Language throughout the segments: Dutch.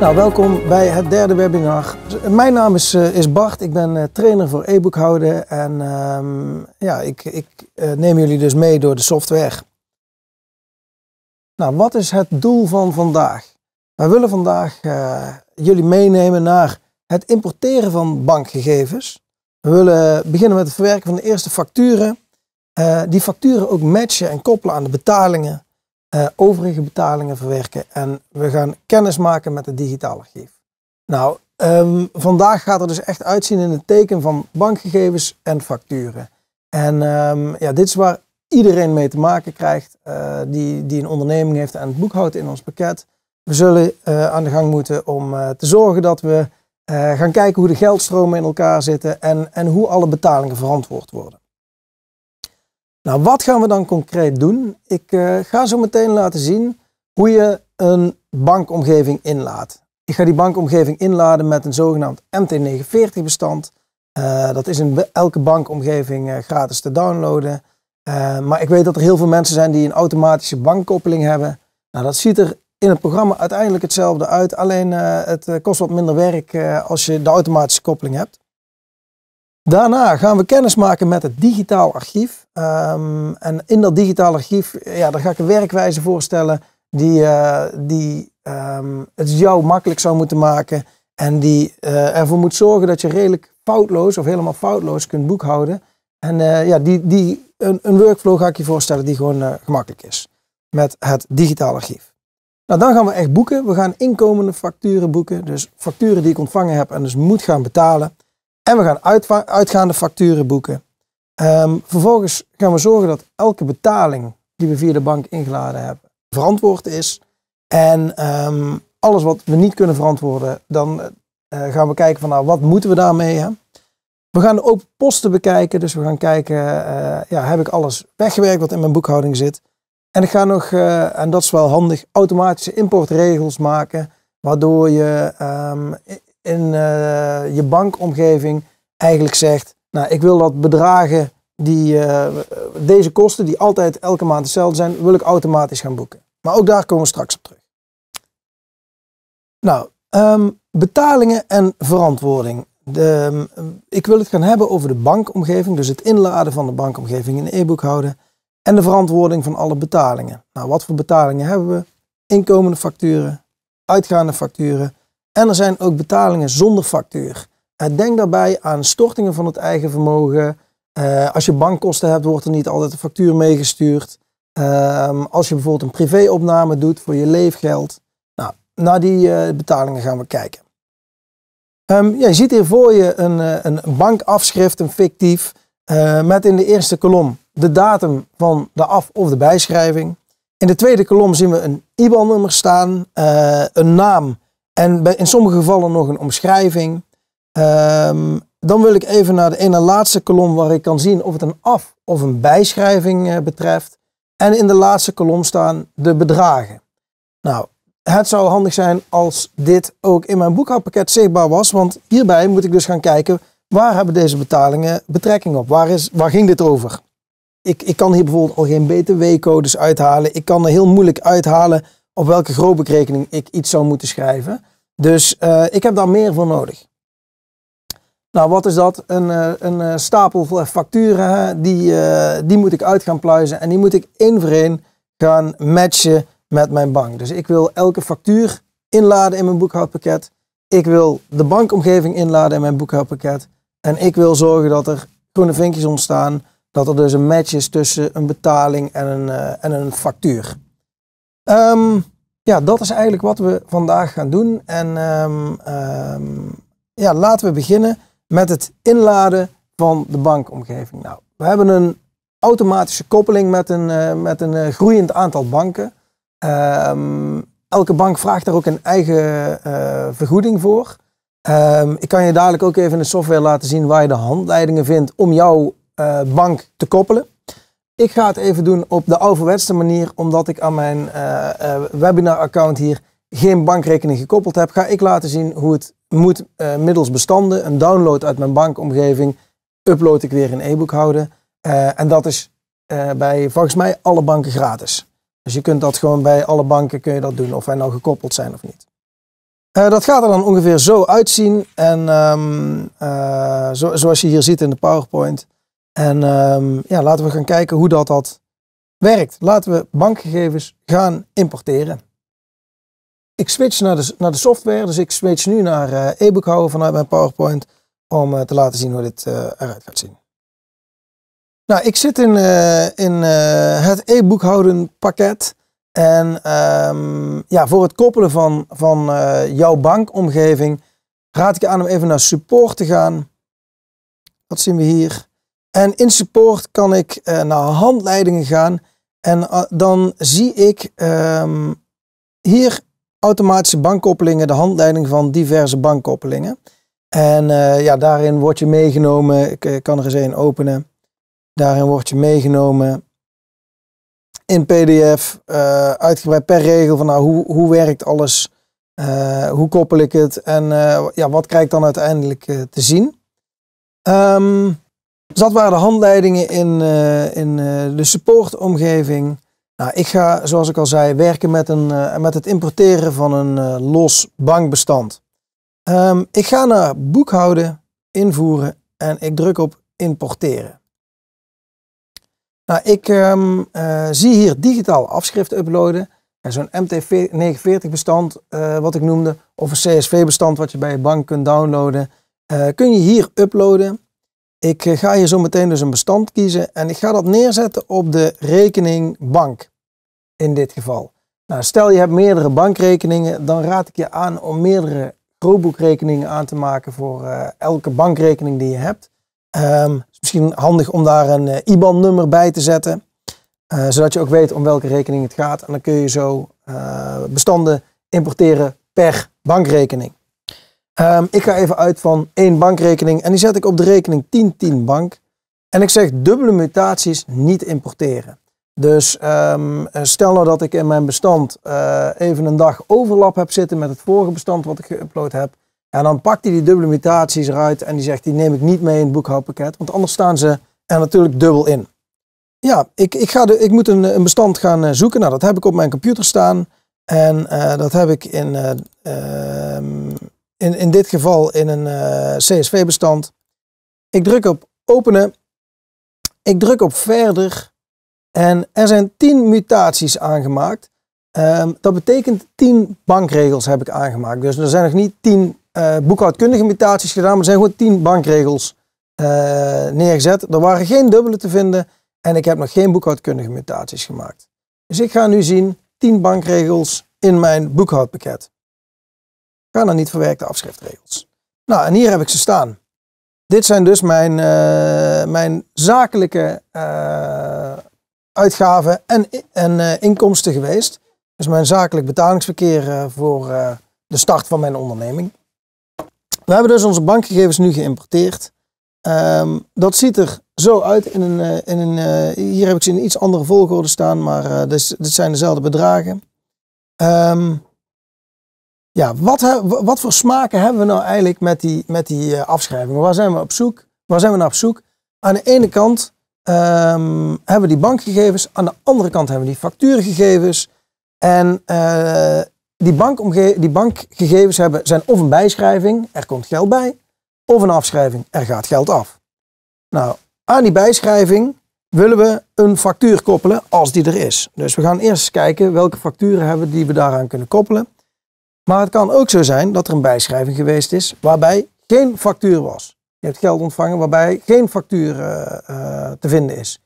Nou, welkom bij het derde webinar. Mijn naam is, eh, is Bart, ik ben eh, trainer voor e-boekhouden en ehm, ja, ik, ik eh, neem jullie dus mee door de software. Nou, wat is het doel van vandaag? Wij willen vandaag jullie meenemen naar het importeren van bankgegevens. We willen beginnen met het verwerken van de eerste facturen. die facturen ook matchen en koppelen aan de betalingen eh, overige betalingen verwerken en we gaan kennis maken met het digitale archief. Nou, ehm, vandaag gaat er dus echt uitzien in het teken van bankgegevens en facturen. En ehm, ja, dit is waar iedereen mee te maken krijgt eh, die, die een onderneming heeft en het boekhoudt in ons pakket. We zullen eh, aan de gang moeten om te zorgen dat we gaan kijken hoe de geldstromen in elkaar zitten en, en hoe alle betalingen verantwoord worden. Nou, wat gaan we dan concreet doen? Ik eh, ga zo meteen laten zien hoe je een bankomgeving inlaat. Ik ga die bankomgeving inladen met een zogenaamd MT49 bestand. Eh, dat is in elke bankomgeving eh, gratis te downloaden. maar ik weet dat er heel veel mensen zijn die een automatische bankkoppeling hebben. Nou, dat ziet er in het programma uiteindelijk hetzelfde uit. Alleen het kost wat minder werk als je de automatische koppeling hebt. Daarna gaan we kennis maken met het digitaal archief. Ehm, en in dat digitaal archief, ja, daar ga ik een werkwijze voorstellen die, eh, die ehm, het jou makkelijk zou moeten maken. En die eh, ervoor moet zorgen dat je redelijk foutloos of helemaal foutloos kunt boekhouden. En eh, ja, die, die, een, een, workflow ga ik je voorstellen die gewoon gemakkelijk is. Met het digitaal archief. Nou, dan gaan we echt boeken. We gaan inkomende facturen boeken. Dus facturen die ik ontvangen heb en dus moet gaan betalen. En we gaan uitgaande facturen boeken. Ehm, vervolgens gaan we zorgen dat elke betaling die we via de bank ingeladen hebben, verantwoord is. En ehm, alles wat we niet kunnen verantwoorden, dan eh, gaan we kijken van nou, wat moeten we daarmee? Hè? We gaan ook posten bekijken. Dus we gaan kijken, eh, ja, heb ik alles weggewerkt wat in mijn boekhouding zit? En ik ga nog, eh, en dat is wel handig, automatische importregels maken. Waardoor je ehm, in eh, je bankomgeving eigenlijk zegt, nou ik wil dat bedragen die eh, deze kosten, die altijd elke maand hetzelfde zijn, wil ik automatisch gaan boeken. Maar ook daar komen we straks op terug. Nou, ehm, betalingen en verantwoording. De, ehm, ik wil het gaan hebben over de bankomgeving, dus het inladen van de bankomgeving in e houden en de verantwoording van alle betalingen. Nou, wat voor betalingen hebben we? Inkomende facturen, uitgaande facturen, en er zijn ook betalingen zonder factuur. Eh, denk daarbij aan stortingen van het eigen vermogen. Eh, als je bankkosten hebt, wordt er niet altijd een factuur meegestuurd. Ehm, als je bijvoorbeeld een privéopname doet voor je leefgeld. Nou, naar die eh, betalingen gaan we kijken. Ehm, je ziet hier voor je een, bankafschrift, een fictief, met in de eerste kolom de datum van de af- of de bijschrijving. In de tweede kolom zien we een IBAN-nummer staan, een naam en in sommige gevallen nog een omschrijving. Ehm, dan wil ik even naar de ene laatste kolom waar ik kan zien of het een af- of een bijschrijving eh, betreft. En in de laatste kolom staan de bedragen. Nou, het zou handig zijn als dit ook in mijn boekhoudpakket zichtbaar was. Want hierbij moet ik dus gaan kijken waar hebben deze betalingen betrekking op? Waar, is, waar ging dit over? Ik, ik kan hier bijvoorbeeld al geen btw-codes uithalen. Ik kan er heel moeilijk uithalen op welke grootbekrekening ik iets zou moeten schrijven. Dus eh, ik heb daar meer voor nodig. Nou, wat is dat? Een, eh, een eh, stapel facturen, die, die moet ik uit gaan pluizen en die moet ik één voor één gaan matchen met mijn bank. Dus ik wil elke factuur inladen in mijn boekhoudpakket. Ik wil de bankomgeving inladen in mijn boekhoudpakket. En ik wil zorgen dat er groene vinkjes ontstaan, dat er dus een match is tussen een betaling en een, en een factuur. Ehm, ja, dat is eigenlijk wat we vandaag gaan doen. En ehm, ehm, ja, laten we beginnen met het inladen van de bankomgeving. Nou, we hebben een automatische koppeling met een, eh, met een eh, groeiend aantal banken. Ehm, elke bank vraagt daar ook een eigen eh, vergoeding voor. ik kan je dadelijk ook even in de software laten zien waar je de handleidingen vindt om jouw bank te koppelen. Ik ga het even doen op de overwetste manier, omdat ik aan mijn eh, eh, webinar-account hier geen bankrekening gekoppeld heb. Ga ik laten zien hoe het moet eh, middels bestanden. Een download uit mijn bankomgeving upload ik weer in e-book houden. en dat is bij volgens mij alle banken gratis. Dus je kunt dat gewoon bij alle banken kun je dat doen, of wij nou gekoppeld zijn of niet. dat gaat er dan ongeveer zo uitzien. En ehm, zo, zoals je hier ziet in de PowerPoint. En ehm, ja, laten we gaan kijken hoe dat, dat werkt. Laten we bankgegevens gaan importeren. Ik switch naar de, naar de software, dus ik switch nu naar eh, e-boekhouden vanuit mijn PowerPoint om eh, te laten zien hoe dit eh, eruit gaat zien. Nou, ik zit in, in het e-boekhouden pakket. En ehm, ja, voor het koppelen van, van jouw bankomgeving raad ik je aan om even naar support te gaan. Wat zien we hier? En in support kan ik eh, naar handleidingen gaan. En eh, dan zie ik ehm, hier automatische bankkoppelingen, de handleiding van diverse bankkoppelingen. En eh, ja, daarin word je meegenomen. Ik kan er eens een openen. Daarin word je meegenomen in PDF, uitgebreid per regel van nou, hoe, hoe werkt alles, hoe koppel ik het en ja, wat krijg ik dan uiteindelijk te zien. Um, dat waren de handleidingen in, eh, in eh, de supportomgeving. Nou, ik ga, zoals ik al zei, werken met, een, eh, met het importeren van een los bankbestand. Ehm, ik ga naar boekhouden, invoeren en ik druk op importeren. Nou, ik ehm, zie hier digitaal afschrift uploaden. Zo'n MT49 bestand wat ik noemde, of een CSV bestand wat je bij je bank kunt downloaden, kun je hier uploaden. Ik eh, ga hier zo meteen dus een bestand kiezen en ik ga dat neerzetten op de rekening bank in dit geval. Nou, stel je hebt meerdere bankrekeningen, dan raad ik je aan om meerdere grootboekrekeningen aan te maken voor eh, elke bankrekening die je hebt. Ehm, het is misschien handig om daar een eh, IBAN-nummer bij te zetten, zodat je ook weet om welke rekening het gaat. En dan kun je zo bestanden importeren per bankrekening. Ehm, ik ga even uit van één bankrekening en die zet ik op de rekening 1010 bank. En ik zeg dubbele mutaties niet importeren. Dus ehm, stel nou dat ik in mijn bestand eh, even een dag overlap heb zitten met het vorige bestand wat ik geüpload heb. En dan pakt hij die dubbele mutaties eruit en die zegt die neem ik niet mee in het boekhoudpakket. Want anders staan ze er natuurlijk dubbel in. Ja, ik, ik, ga de, ik moet een, een bestand gaan eh, zoeken. Nou, dat heb ik op mijn computer staan. En eh, dat heb ik in... Ehm, in, in dit geval in een eh, CSV-bestand. Ik druk op openen. Ik druk op verder. En er zijn 10 mutaties aangemaakt. Ehm, dat betekent 10 bankregels heb ik aangemaakt. Dus er zijn nog niet 10 eh, boekhoudkundige mutaties gedaan, maar er zijn gewoon 10 bankregels eh, neergezet. Er waren geen dubbele te vinden en ik heb nog geen boekhoudkundige mutaties gemaakt. Dus ik ga nu zien 10 bankregels in mijn boekhoudpakket kan dan niet verwerkte afschriftregels. Nou, en hier heb ik ze staan. Dit zijn dus mijn, eh, mijn zakelijke eh, uitgaven en, en eh, inkomsten geweest. Dus mijn zakelijk betalingsverkeer voor de start van mijn onderneming. We hebben dus onze bankgegevens nu geïmporteerd. Ehm, dat ziet er zo uit. In een, in een, hier heb ik ze in een iets andere volgorde staan, maar dus, dit, zijn dezelfde bedragen. Um, ja, wat, wat voor smaken hebben we nou eigenlijk met die, met die eh, afschrijvingen? Waar zijn we op zoek? Waar zijn we naar op zoek? Aan de ene kant ehm, hebben we die bankgegevens, aan de andere kant hebben we die factuurgegevens. En eh, die, die bankgegevens hebben, zijn of een bijschrijving, er komt geld bij, of een afschrijving, er gaat geld af. Nou, aan die bijschrijving willen we een factuur koppelen als die er is. Dus we gaan eerst kijken welke facturen hebben die we daaraan kunnen koppelen. Maar het kan ook zo zijn dat er een bijschrijving geweest is waarbij geen factuur was. Je hebt geld ontvangen waarbij geen factuur eh, eh, te vinden is.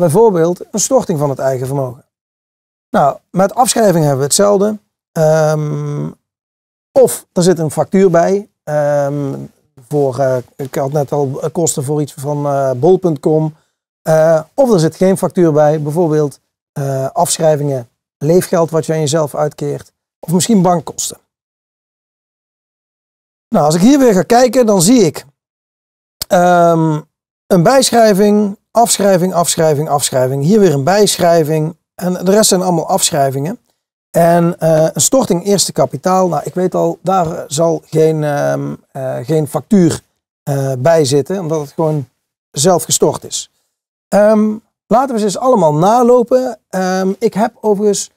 Bijvoorbeeld een storting van het eigen vermogen. Nou, met afschrijving hebben we hetzelfde. Ehm, of er zit een factuur bij. Ehm, voor, eh, ik had net al kosten voor iets van bol.com. of er zit geen factuur bij. Bijvoorbeeld afschrijvingen, leefgeld wat je aan jezelf uitkeert. Of misschien bankkosten. Nou, als ik hier weer ga kijken, dan zie ik ehm, een bijschrijving, afschrijving, afschrijving, afschrijving. Hier weer een bijschrijving. En de rest zijn allemaal afschrijvingen. En eh, een storting eerste kapitaal. Nou, ik weet al, daar eh, zal geen, ehm, eh, geen factuur bij zitten, omdat het gewoon zelf gestort is. Ehm, laten we ze eens allemaal nalopen. Um, ik heb overigens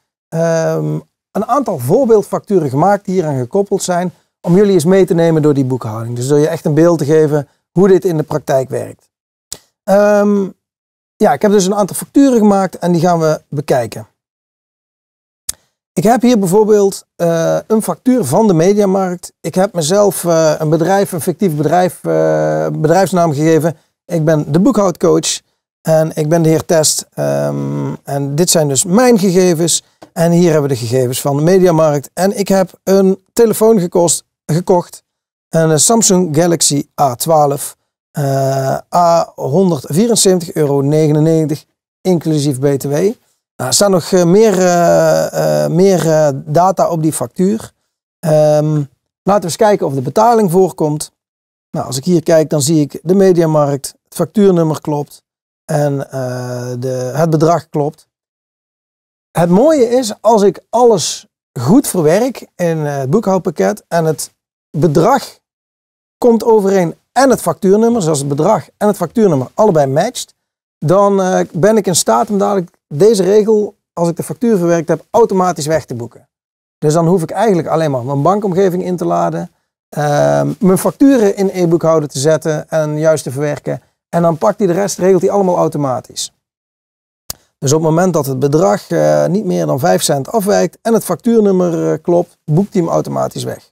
een aantal voorbeeldfacturen gemaakt die hier aan gekoppeld zijn om jullie eens mee te nemen door die boekhouding. Dus door je echt een beeld te geven hoe dit in de praktijk werkt. Ehm, ja, ik heb dus een aantal facturen gemaakt en die gaan we bekijken. Ik heb hier bijvoorbeeld eh, een factuur van de mediamarkt. Ik heb mezelf eh, een bedrijf, een fictief bedrijf, eh, bedrijfsnaam gegeven. Ik ben de boekhoudcoach en ik ben de heer Test. Ehm, en dit zijn dus mijn gegevens. En hier hebben we de gegevens van de mediamarkt. En ik heb een telefoon gekost gekocht. Een eh, Samsung Galaxy A12. Uh, A174,99 euro, inclusief BTW. Nou, er staan nog eh, meer, eh, meer data op die factuur. Ehm, laten we eens kijken of de betaling voorkomt. Nou, als ik hier kijk, dan zie ik de mediamarkt, het factuurnummer klopt en de, het bedrag klopt. Het mooie is, als ik alles goed verwerk in het boekhoudpakket en het bedrag komt overeen en het factuurnummer, zoals het bedrag en het factuurnummer allebei matcht, dan eh, ben ik in staat om dadelijk deze regel, als ik de factuur verwerkt heb, automatisch weg te boeken. Dus dan hoef ik eigenlijk alleen maar mijn bankomgeving in te laden, ehm, mijn facturen in e-boekhouder te zetten en juist te verwerken. En dan pakt hij de rest, regelt hij allemaal automatisch. Dus op het moment dat het bedrag eh, niet meer dan 5 cent afwijkt en het factuurnummer eh, klopt, boekt hij hem automatisch weg.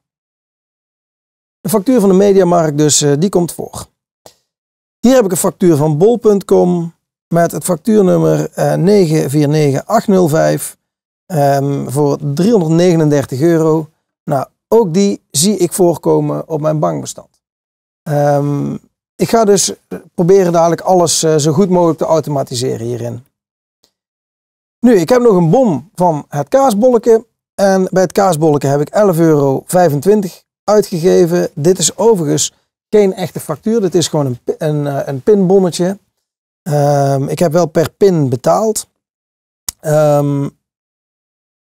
De factuur van de mediamarkt dus, eh, die komt voor. Hier heb ik een factuur van bol.com met het factuurnummer 949805 eh, ehm, voor 339 euro. Nou, ook die zie ik voorkomen op mijn bankbestand. Ehm, ik ga dus proberen dadelijk alles eh, zo goed mogelijk te automatiseren hierin. Nu, ik heb nog een bom van het kaasbolletje. En bij het kaasbolletje heb ik 11,25 euro uitgegeven. Dit is overigens geen echte factuur. Dit is gewoon een, een, eh, een pinbonnetje. Ehm, ik heb wel per pin betaald. Ehm,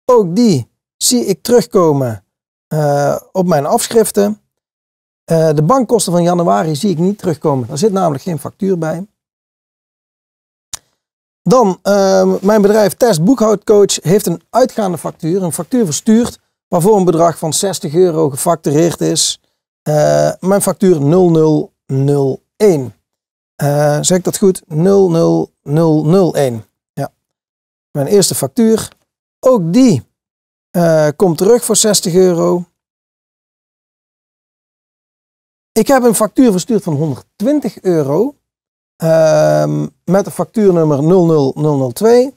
ook die zie ik terugkomen eh, op mijn afschriften. Eh, de bankkosten van januari zie ik niet terugkomen. Daar zit namelijk geen factuur bij. Dan, ehm, mijn bedrijf Test Boekhoudcoach heeft een uitgaande factuur, een factuur verstuurd waarvoor een bedrag van 60 euro gefactureerd is. Eh, mijn factuur 0001. Eh, zeg ik dat goed? 00001. Ja. Mijn eerste factuur. Ook die eh, komt terug voor 60 euro. Ik heb een factuur verstuurd van 120 euro. Ehm, met de factuurnummer 00002.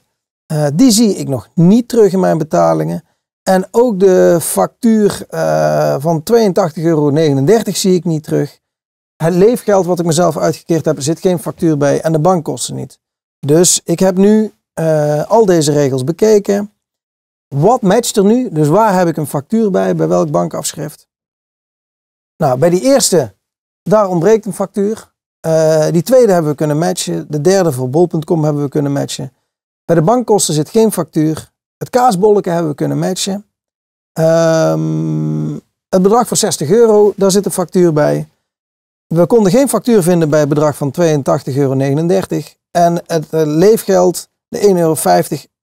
die zie ik nog niet terug in mijn betalingen. En ook de factuur eh, van 82,39 euro zie ik niet terug. Het leefgeld wat ik mezelf uitgekeerd heb, zit geen factuur bij en de bankkosten niet. Dus ik heb nu eh, al deze regels bekeken. Wat matcht er nu? Dus waar heb ik een factuur bij? Bij welk bankafschrift? Nou, bij die eerste, daar ontbreekt een factuur. Eh, die tweede hebben we kunnen matchen. De derde voor bol.com hebben we kunnen matchen. Bij de bankkosten zit geen factuur. Het kaasbolletje hebben we kunnen matchen. Ehm, het bedrag van 60 euro, daar zit een factuur bij. We konden geen factuur vinden bij het bedrag van 82,39 euro. En het eh, leefgeld, de 1,50 euro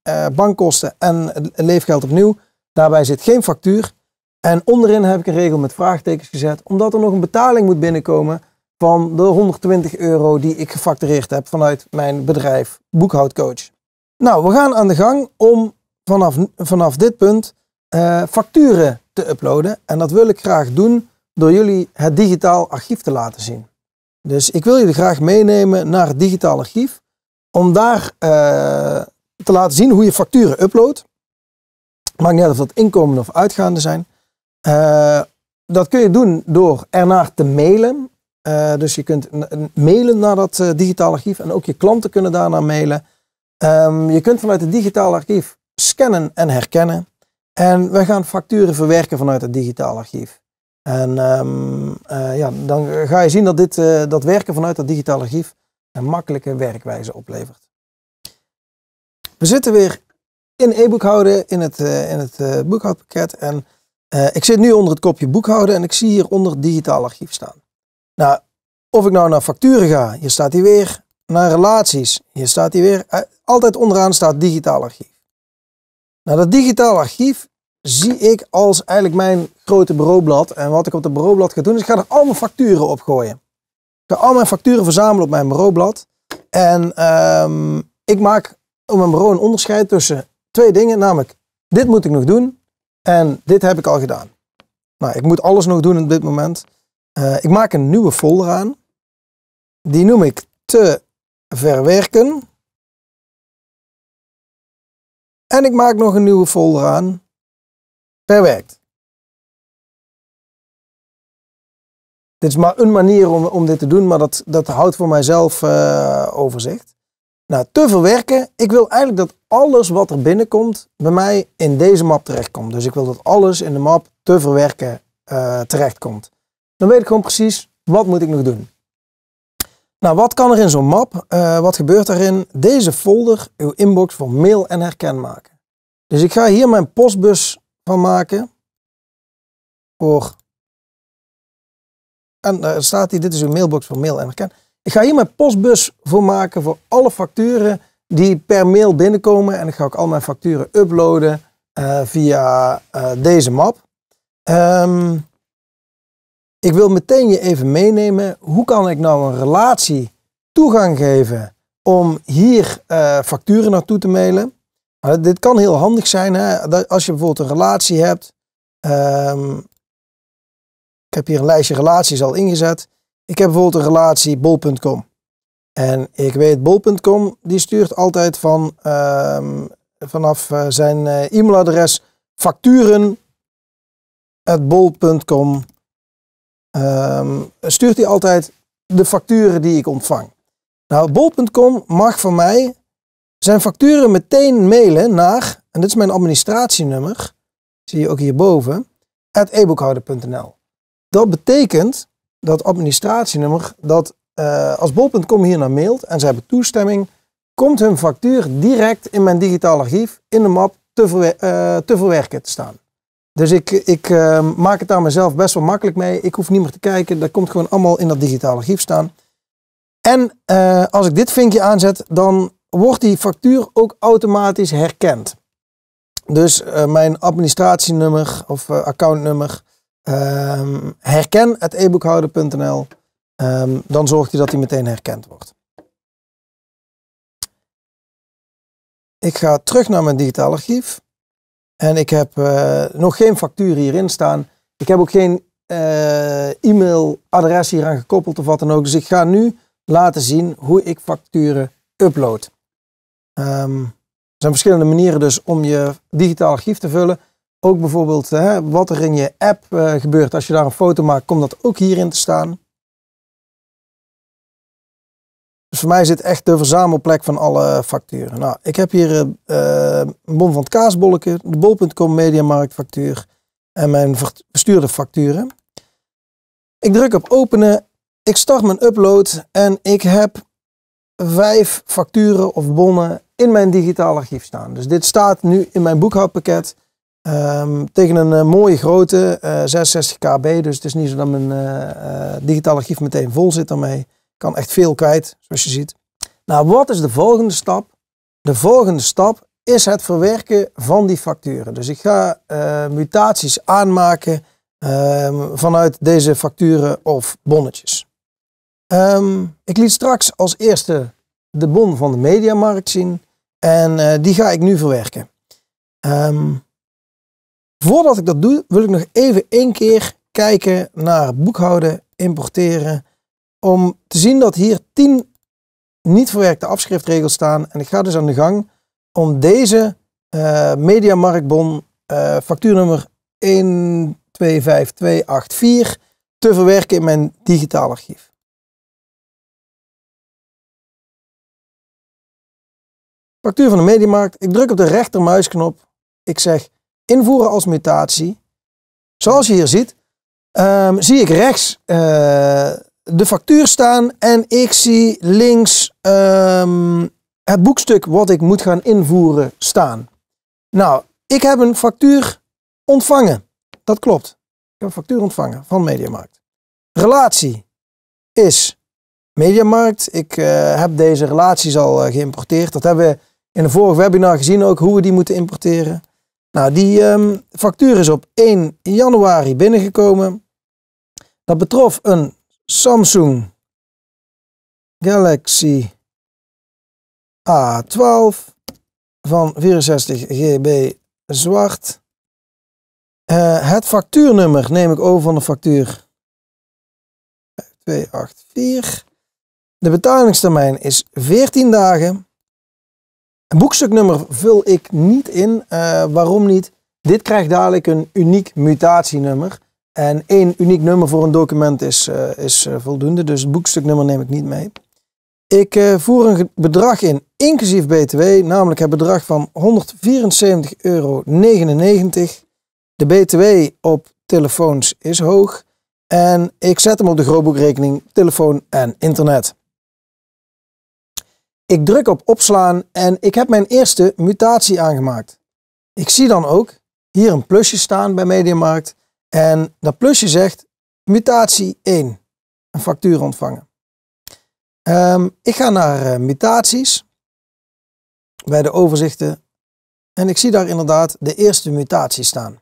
eh, bankkosten en het leefgeld opnieuw. Daarbij zit geen factuur. En onderin heb ik een regel met vraagtekens gezet, omdat er nog een betaling moet binnenkomen van de 120 euro die ik gefactureerd heb vanuit mijn bedrijf Boekhoudcoach. Nou, we gaan aan de gang om vanaf, vanaf dit punt eh, facturen te uploaden. En dat wil ik graag doen door jullie het digitaal archief te laten zien. Dus ik wil jullie graag meenemen naar het digitaal archief. Om daar eh, te laten zien hoe je facturen uploadt. Maakt niet uit of dat inkomende of uitgaande zijn. Eh, dat kun je doen door ernaar te mailen. dus je kunt mailen naar dat digitaal archief. En ook je klanten kunnen daarna mailen. Ehm, je kunt vanuit het digitaal archief scannen en herkennen. En we gaan facturen verwerken vanuit het digitaal archief. En ehm, eh, ja, dan ga je zien dat dit, eh, dat werken vanuit dat digitaal archief een makkelijke werkwijze oplevert. We zitten weer in e-boekhouden, in het, eh, in het boekhoudpakket. En ik zit nu onder het kopje boekhouden en ik zie hier onder digitaal archief staan. Nou, of ik nou naar facturen ga, hier staat hij weer. Naar relaties, hier staat hij weer. altijd onderaan staat digitaal archief. Nou, dat digitaal archief zie ik als eigenlijk mijn grote bureaublad. En wat ik op dat bureaublad ga doen, is ik ga er al mijn facturen op gooien. Ik ga al mijn facturen verzamelen op mijn bureaublad. En ehm, ik maak op mijn bureau een onderscheid tussen twee dingen. Namelijk, dit moet ik nog doen en dit heb ik al gedaan. Nou, ik moet alles nog doen op dit moment. Eh, ik maak een nieuwe folder aan. Die noem ik te verwerken. En ik maak nog een nieuwe folder aan. Verwerkt. Dit is maar een manier om, om dit te doen, maar dat, dat houdt voor mijzelf eh, overzicht. Nou, te verwerken. Ik wil eigenlijk dat alles wat er binnenkomt bij mij in deze map terechtkomt. Dus ik wil dat alles in de map te verwerken eh, terechtkomt. Dan weet ik gewoon precies wat moet ik nog doen. Nou, wat kan er in zo'n map? Eh, wat gebeurt erin? Deze folder, uw inbox voor mail en herken maken. Dus ik ga hier mijn postbus van maken. Voor en daar eh, staat hier, dit is uw mailbox voor mail en herken. Ik ga hier mijn postbus voor maken voor alle facturen die per mail binnenkomen. En ik ga ook al mijn facturen uploaden eh, via deze map. Um, ik wil meteen je even meenemen. Hoe kan ik nou een relatie toegang geven om hier uh, facturen naartoe te mailen? Nou, dit kan heel handig zijn. Hè? Dat als je bijvoorbeeld een relatie hebt. Ehm, ik heb hier een lijstje relaties al ingezet. Ik heb bijvoorbeeld een relatie bol.com. En ik weet bol.com die stuurt altijd van, ehm, vanaf eh, zijn eh, e-mailadres facturen bol.com Ehm, stuurt hij altijd de facturen die ik ontvang. Nou, bol.com mag van mij zijn facturen meteen mailen naar, en dit is mijn administratienummer, zie je ook hierboven, ebookhouder.nl. Dat betekent dat administratienummer, dat eh, als bol.com hier naar mailt en ze hebben toestemming, komt hun factuur direct in mijn digitaal archief in de map te, eh, te verwerken te staan. Dus ik, ik eh, maak het daar mezelf best wel makkelijk mee. Ik hoef niet meer te kijken. Dat komt gewoon allemaal in dat digitale archief staan. En eh, als ik dit vinkje aanzet, dan wordt die factuur ook automatisch herkend. Dus eh, mijn administratienummer of accountnummer ehm, herken het eboekhouder.nl ehm, dan zorgt hij dat hij meteen herkend wordt. Ik ga terug naar mijn digitaal archief. En ik heb eh, nog geen factuur hierin staan. Ik heb ook geen eh, e-mailadres hieraan gekoppeld of wat dan ook. Dus ik ga nu laten zien hoe ik facturen upload. Ehm, er zijn verschillende manieren dus om je digitaal archief te vullen. Ook bijvoorbeeld hè, wat er in je app eh, gebeurt. Als je daar een foto maakt, komt dat ook hierin te staan. Dus voor mij is dit echt de verzamelplek van alle facturen. Nou, ik heb hier eh, een bon van het kaasbolletje, de bol.com mediamarkt factuur en mijn bestuurde facturen. Ik druk op openen, ik start mijn upload en ik heb vijf facturen of bonnen in mijn digitaal archief staan. Dus dit staat nu in mijn boekhoudpakket ehm, tegen een eh, mooie grootte, 66 eh, kb. Dus het is niet zo dat mijn digitaal archief meteen vol zit daarmee. Kan echt veel kwijt, zoals je ziet. Nou, wat is de volgende stap? De volgende stap is het verwerken van die facturen. Dus ik ga eh, mutaties aanmaken ehm, vanuit deze facturen of bonnetjes. Ehm, ik liet straks als eerste de bon van de mediamarkt zien en eh, die ga ik nu verwerken. Ehm, voordat ik dat doe, wil ik nog even één keer kijken naar boekhouden, importeren om te zien dat hier 10 niet verwerkte afschriftregels staan. En ik ga dus aan de gang om deze uh, Mediamarktbon uh, factuurnummer 125284 te verwerken in mijn digitaal archief. Factuur van de Mediamarkt. Ik druk op de rechtermuisknop. Ik zeg invoeren als mutatie. Zoals je hier ziet, ehm, zie ik rechts eh, de factuur staan en ik zie links ehm, het boekstuk wat ik moet gaan invoeren staan. Nou, ik heb een factuur ontvangen. Dat klopt. Ik heb een factuur ontvangen van Mediamarkt. Relatie is Mediamarkt. Ik eh, heb deze relaties al eh, geïmporteerd. Dat hebben we in een vorig webinar gezien ook hoe we die moeten importeren. Nou, die ehm, factuur is op 1 januari binnengekomen. Dat betrof een Samsung Galaxy A12 van 64 GB zwart. Eh, het factuurnummer neem ik over van de factuur 284. De betalingstermijn is 14 dagen. boekstuknummer vul ik niet in. Eh, waarom niet? Dit krijgt dadelijk een uniek mutatienummer. En één uniek nummer voor een document is, eh, is eh, voldoende, dus het boekstuknummer neem ik niet mee. Ik eh, voer een bedrag in, inclusief BTW, namelijk het bedrag van 174,99 euro. De BTW op telefoons is hoog en ik zet hem op de grootboekrekening telefoon en internet. Ik druk op opslaan en ik heb mijn eerste mutatie aangemaakt. Ik zie dan ook hier een plusje staan bij Mediamarkt en dat plusje zegt mutatie 1, een factuur ontvangen. Ehm, ik ga naar eh, mutaties bij de overzichten en ik zie daar inderdaad de eerste mutatie staan.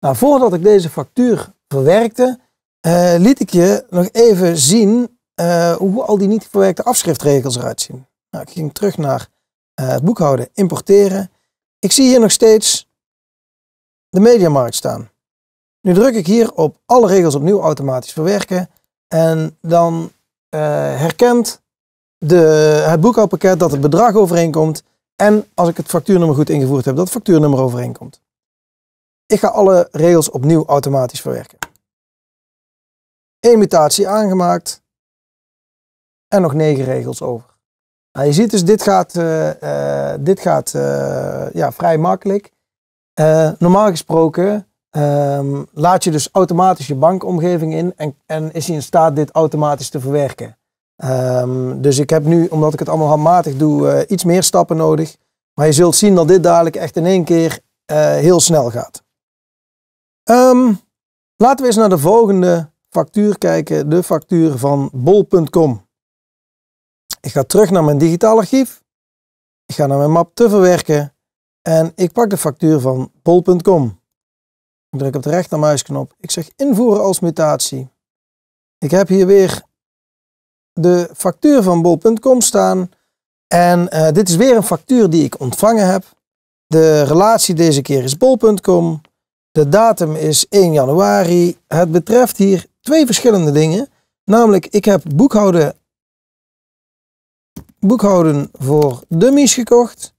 Nou, voordat ik deze factuur verwerkte, eh, liet ik je nog even zien eh, hoe al die niet verwerkte afschriftregels eruit zien. Nou, ik ging terug naar het boekhouden, importeren. Ik zie hier nog steeds de Mediamarkt staan. Nu druk ik hier op alle regels opnieuw automatisch verwerken en dan eh, herkent de, het boekhoudpakket dat het bedrag overeenkomt en als ik het factuurnummer goed ingevoerd heb, dat het factuurnummer overeenkomt. Ik ga alle regels opnieuw automatisch verwerken. Eén mutatie aangemaakt en nog negen regels over. Nou, je ziet dus, dit gaat, eh, eh, dit gaat ja, vrij makkelijk. Eh, normaal gesproken ehm, laat je dus automatisch je bankomgeving in en, en is hij in staat dit automatisch te verwerken. Ehm, dus ik heb nu, omdat ik het allemaal handmatig doe, eh, iets meer stappen nodig. Maar je zult zien dat dit dadelijk echt in één keer eh, heel snel gaat. Ehm, laten we eens naar de volgende factuur kijken. De factuur van bol.com. Ik ga terug naar mijn digitaal archief. Ik ga naar mijn map te verwerken. En ik pak de factuur van pol.com. Ik druk op de rechtermuisknop. Ik zeg invoeren als mutatie. Ik heb hier weer de factuur van bol.com staan. En eh, dit is weer een factuur die ik ontvangen heb. De relatie deze keer is bol.com. De datum is 1 januari. Het betreft hier twee verschillende dingen. Namelijk, ik heb boekhouden, boekhouden voor dummies gekocht.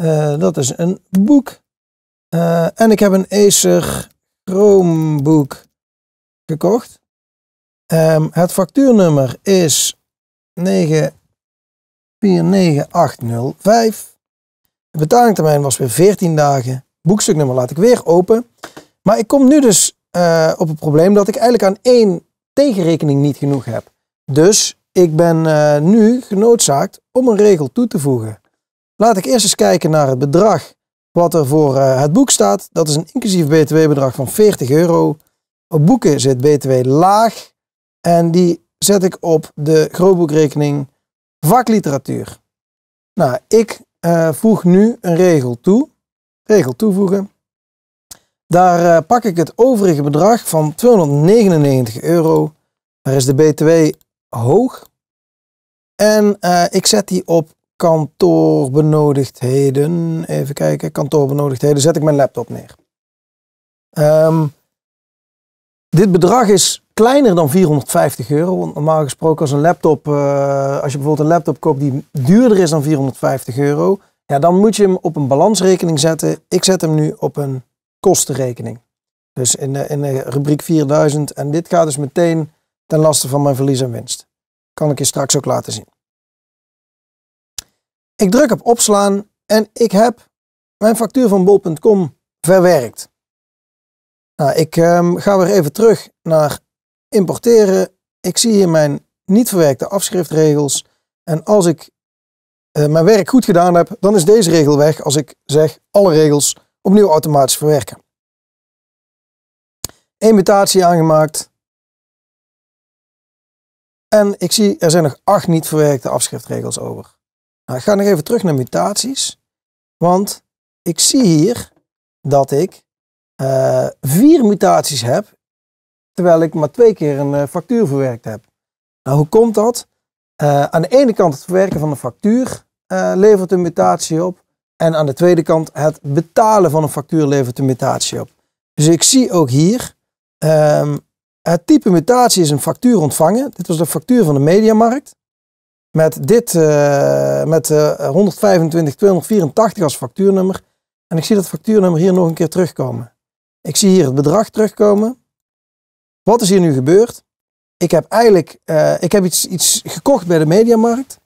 Eh, dat is een boek. Eh, en ik heb een Acer Chromebook gekocht. Ehm, het factuurnummer is 949805. De betalingtermijn was weer 14 dagen. Boekstuknummer laat ik weer open. Maar ik kom nu dus eh, op het probleem dat ik eigenlijk aan één tegenrekening niet genoeg heb. Dus ik ben nu genoodzaakt om een regel toe te voegen. Laat ik eerst eens kijken naar het bedrag wat er voor eh, het boek staat. Dat is een inclusief btw-bedrag van 40 euro. Op boeken zit btw laag en die zet ik op de grootboekrekening vakliteratuur. Nou, ik eh, voeg nu een regel toe. Regel toevoegen. Daar eh, pak ik het overige bedrag van 299 euro. Daar is de btw hoog. En ik zet die op Kantoorbenodigdheden. Even kijken, kantoorbenodigdheden. Zet ik mijn laptop neer. Ehm, dit bedrag is kleiner dan 450 euro. Want normaal gesproken als een laptop, eh, als je bijvoorbeeld een laptop koopt die duurder is dan 450 euro, ja, dan moet je hem op een balansrekening zetten. Ik zet hem nu op een kostenrekening. Dus in de, in de rubriek 4000. En dit gaat dus meteen ten laste van mijn verlies en winst. Kan ik je straks ook laten zien. Ik druk op opslaan en ik heb mijn factuur van bol.com verwerkt. Nou, ik ehm, ga weer even terug naar importeren. Ik zie hier mijn niet verwerkte afschriftregels. En als ik eh, mijn werk goed gedaan heb, dan is deze regel weg als ik zeg alle regels opnieuw automatisch verwerken. imitatie aangemaakt. En ik zie er zijn nog acht niet verwerkte afschriftregels over. Nou, ik ga nog even terug naar mutaties. Want ik zie hier dat ik eh, vier mutaties heb, terwijl ik maar twee keer een eh, factuur verwerkt heb. Nou, hoe komt dat? Eh, aan de ene kant het verwerken van een factuur levert een mutatie op. En aan de tweede kant het betalen van een factuur levert een mutatie op. Dus ik zie ook hier, ehm, het type mutatie is een factuur ontvangen. Dit was de factuur van de mediamarkt met dit, eh, met 125 eh, 284 als factuurnummer. En ik zie dat factuurnummer hier nog een keer terugkomen. Ik zie hier het bedrag terugkomen. Wat is hier nu gebeurd? Ik heb eigenlijk eh, ik heb iets, iets gekocht bij de Mediamarkt.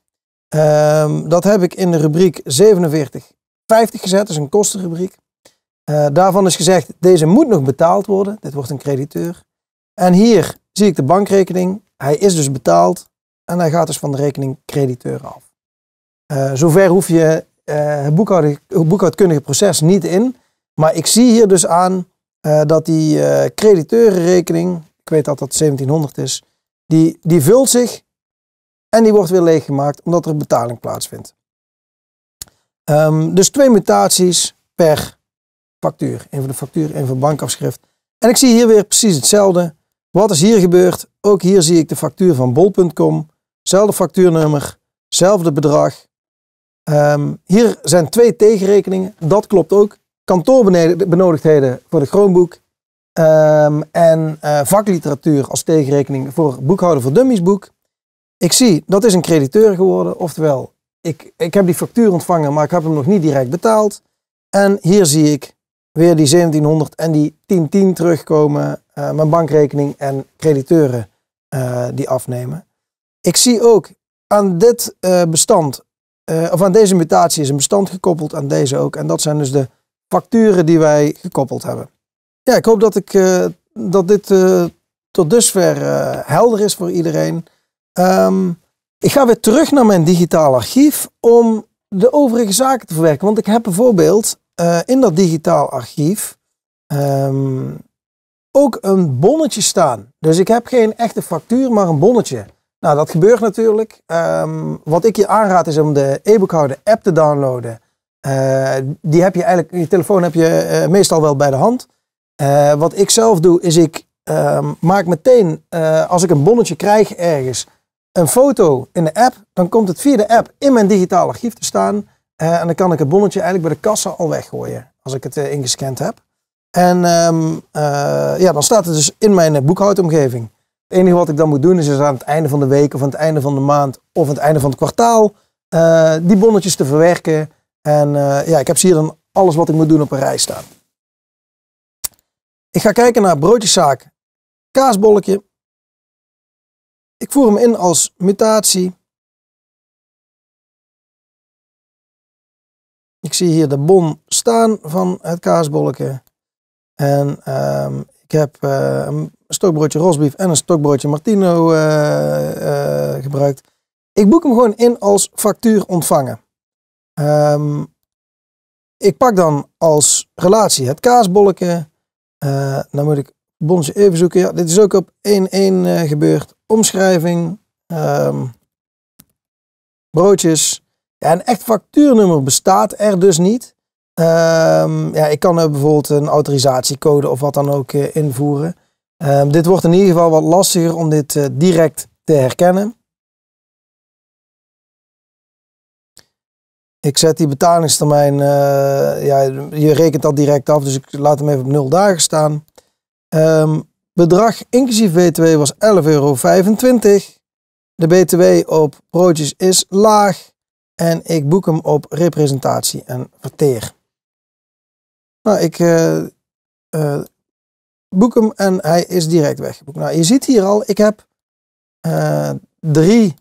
Ehm, dat heb ik in de rubriek 4750 gezet, dus een kostenrubriek. daarvan is gezegd, deze moet nog betaald worden. Dit wordt een crediteur. En hier zie ik de bankrekening. Hij is dus betaald. En hij gaat dus van de rekening crediteur af. Eh, zover hoef je eh, het boekhoudkundige proces niet in. Maar ik zie hier dus aan eh, dat die crediteurenrekening, ik weet dat dat 1700 is, die, die vult zich en die wordt weer leeggemaakt omdat er een betaling plaatsvindt. Ehm, dus twee mutaties per factuur. Een van de factuur, een van bankafschrift. En ik zie hier weer precies hetzelfde. Wat is hier gebeurd? Ook hier zie ik de factuur van bol.com. Zelfde factuurnummer, zelfde bedrag. Ehm, hier zijn twee tegenrekeningen, dat klopt ook. Kantoorbenodigdheden voor de Chromebook ehm, en eh, vakliteratuur als tegenrekening voor Boekhouden voor Dummies boek. Ik zie, dat is een crediteur geworden, oftewel, ik, ik heb die factuur ontvangen, maar ik heb hem nog niet direct betaald. En hier zie ik weer die 1700 en die 1010 terugkomen, eh, mijn bankrekening en crediteuren eh, die afnemen. Ik zie ook aan dit eh, bestand, eh, of aan deze mutatie is een bestand gekoppeld, aan deze ook. En dat zijn dus de facturen die wij gekoppeld hebben. Ja, ik hoop dat, ik, eh, dat dit tot dusver helder is voor iedereen. Ehm, ik ga weer terug naar mijn digitaal archief om de overige zaken te verwerken. Want ik heb bijvoorbeeld in dat digitaal archief ehm, ook een bonnetje staan. Dus ik heb geen echte factuur, maar een bonnetje. Nou, dat gebeurt natuurlijk. Ehm, wat ik je aanraad is om de e-boekhouder app te downloaden. Eh, die heb je eigenlijk, je telefoon heb je eh, meestal wel bij de hand. Eh, wat ik zelf doe, is ik ehm, maak meteen, als ik een bonnetje krijg ergens, een foto in de app. Dan komt het via de app in mijn digitaal archief te staan. en dan kan ik het bonnetje eigenlijk bij de kassa al weggooien, als ik het ingescand heb. En ehm, ja, dan staat het dus in mijn boekhoudomgeving. Het enige wat ik dan moet doen is, dus aan het einde van de week of aan het einde van de maand of aan het einde van het kwartaal eh, die bonnetjes te verwerken. En eh, ja, ik heb hier dan alles wat ik moet doen op een rij staan. Ik ga kijken naar broodjeszaak kaasbolletje. Ik voer hem in als mutatie. Ik zie hier de bon staan van het kaasbolletje. En ehm, ik heb eh, een stokbroodje rosbief en een stokbroodje martino eh, eh, gebruikt. Ik boek hem gewoon in als factuur ontvangen. Ehm, ik pak dan als relatie het kaasbolletje. dan moet ik bonsje even zoeken. Ja, dit is ook op 1-1 gebeurd. Omschrijving. Ehm, broodjes. Ja, een echt factuurnummer bestaat er dus niet. Um, ja, ik kan bijvoorbeeld een autorisatiecode of wat dan ook eh, invoeren. Ehm, dit wordt in ieder geval wat lastiger om dit eh, direct te herkennen. Ik zet die betalingstermijn, eh, ja, je rekent dat direct af, dus ik laat hem even op 0 dagen staan. Ehm, bedrag inclusief BTW was 11,25 euro. De BTW op broodjes is laag en ik boek hem op representatie en verteer. Nou, ik eh, eh, boek hem en hij is direct weggeboekt. Nou, je ziet hier al, ik heb eh, drie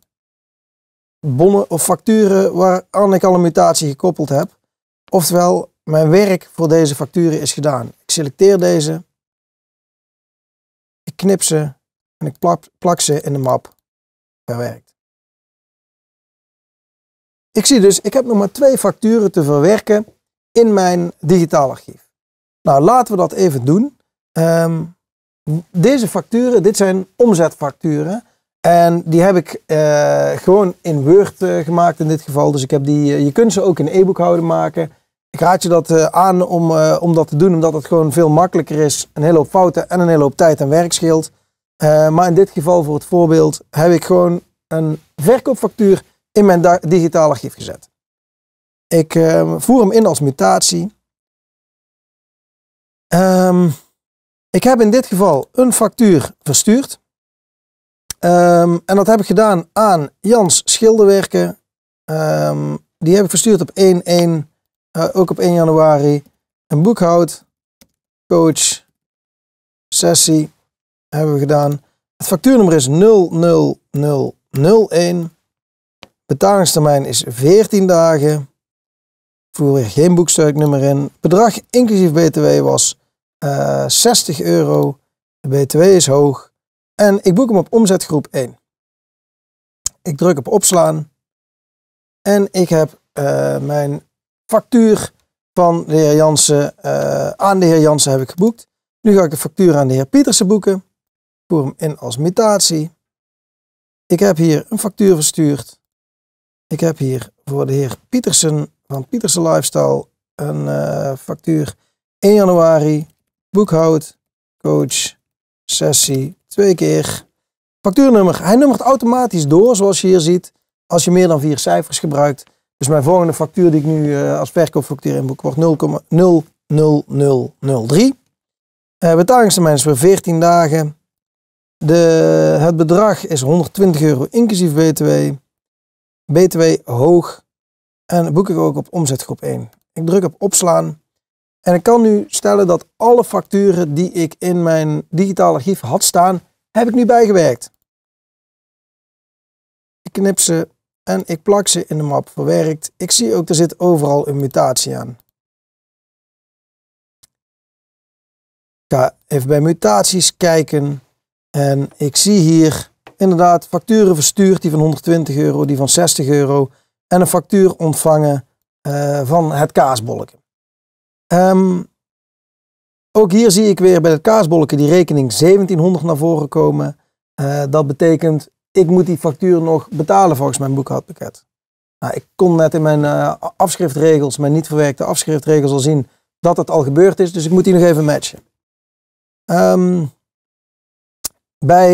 bonnen of facturen waaraan ik al een mutatie gekoppeld heb. Oftewel, mijn werk voor deze facturen is gedaan. Ik selecteer deze, ik knip ze en ik plak, plak ze in de map verwerkt. Ik zie dus, ik heb nog maar twee facturen te verwerken in mijn digitaal archief. Nou, laten we dat even doen. Ehm, deze facturen, dit zijn omzetfacturen. En die heb ik eh, gewoon in Word eh, gemaakt in dit geval. Dus ik heb die, eh, je kunt ze ook in e-book houden maken. Ik raad je dat aan om, om dat te doen, omdat het gewoon veel makkelijker is. Een hele hoop fouten en een hele hoop tijd en werk scheelt. maar in dit geval, voor het voorbeeld, heb ik gewoon een verkoopfactuur in mijn digitaal archief gezet. Ik ehm, voer hem in als mutatie. Ehm, ik heb in dit geval een factuur verstuurd. Ehm, en dat heb ik gedaan aan Jans Schilderwerken. die heb ik verstuurd op 1-1, eh, ook op 1 januari. Een boekhoud, coach, sessie hebben we gedaan. Het factuurnummer is 00001. Betalingstermijn is 14 dagen voer weer geen boekstuknummer in. Bedrag inclusief BTW was 60 eh, euro. De BTW is hoog. En ik boek hem op omzetgroep 1. Ik druk op opslaan. En ik heb eh, mijn factuur van de heer Jansen, eh, aan de heer Jansen heb ik geboekt. Nu ga ik de factuur aan de heer Pietersen boeken. voer hem in als mutatie. Ik heb hier een factuur verstuurd. Ik heb hier voor de heer Pietersen van Pieterse Lifestyle een eh, factuur 1 januari. Boekhoud, coach, sessie, twee keer. Factuurnummer. Hij nummert automatisch door, zoals je hier ziet, als je meer dan vier cijfers gebruikt. Dus mijn volgende factuur die ik nu uh, als verkoopfactuur inboek wordt 0,00003. Uh, eh, betalingstermijn is voor 14 dagen. De, het bedrag is 120 euro inclusief BTW. BTW hoog en boek ik ook op omzetgroep 1. Ik druk op opslaan. En ik kan nu stellen dat alle facturen die ik in mijn digitaal archief had staan, heb ik nu bijgewerkt. Ik knip ze en ik plak ze in de map verwerkt. Ik zie ook, er zit overal een mutatie aan. Ik ga even bij mutaties kijken. En ik zie hier inderdaad facturen verstuurd, die van 120 euro, die van 60 euro en een factuur ontvangen eh, van het kaasbolken. Ehm, ook hier zie ik weer bij het kaasbolken die rekening 1700 naar voren komen. Eh, dat betekent, ik moet die factuur nog betalen volgens mijn boekhoudpakket. Nou, ik kon net in mijn eh, afschriftregels, mijn niet verwerkte afschriftregels al zien dat het al gebeurd is. Dus ik moet die nog even matchen. Ehm, bij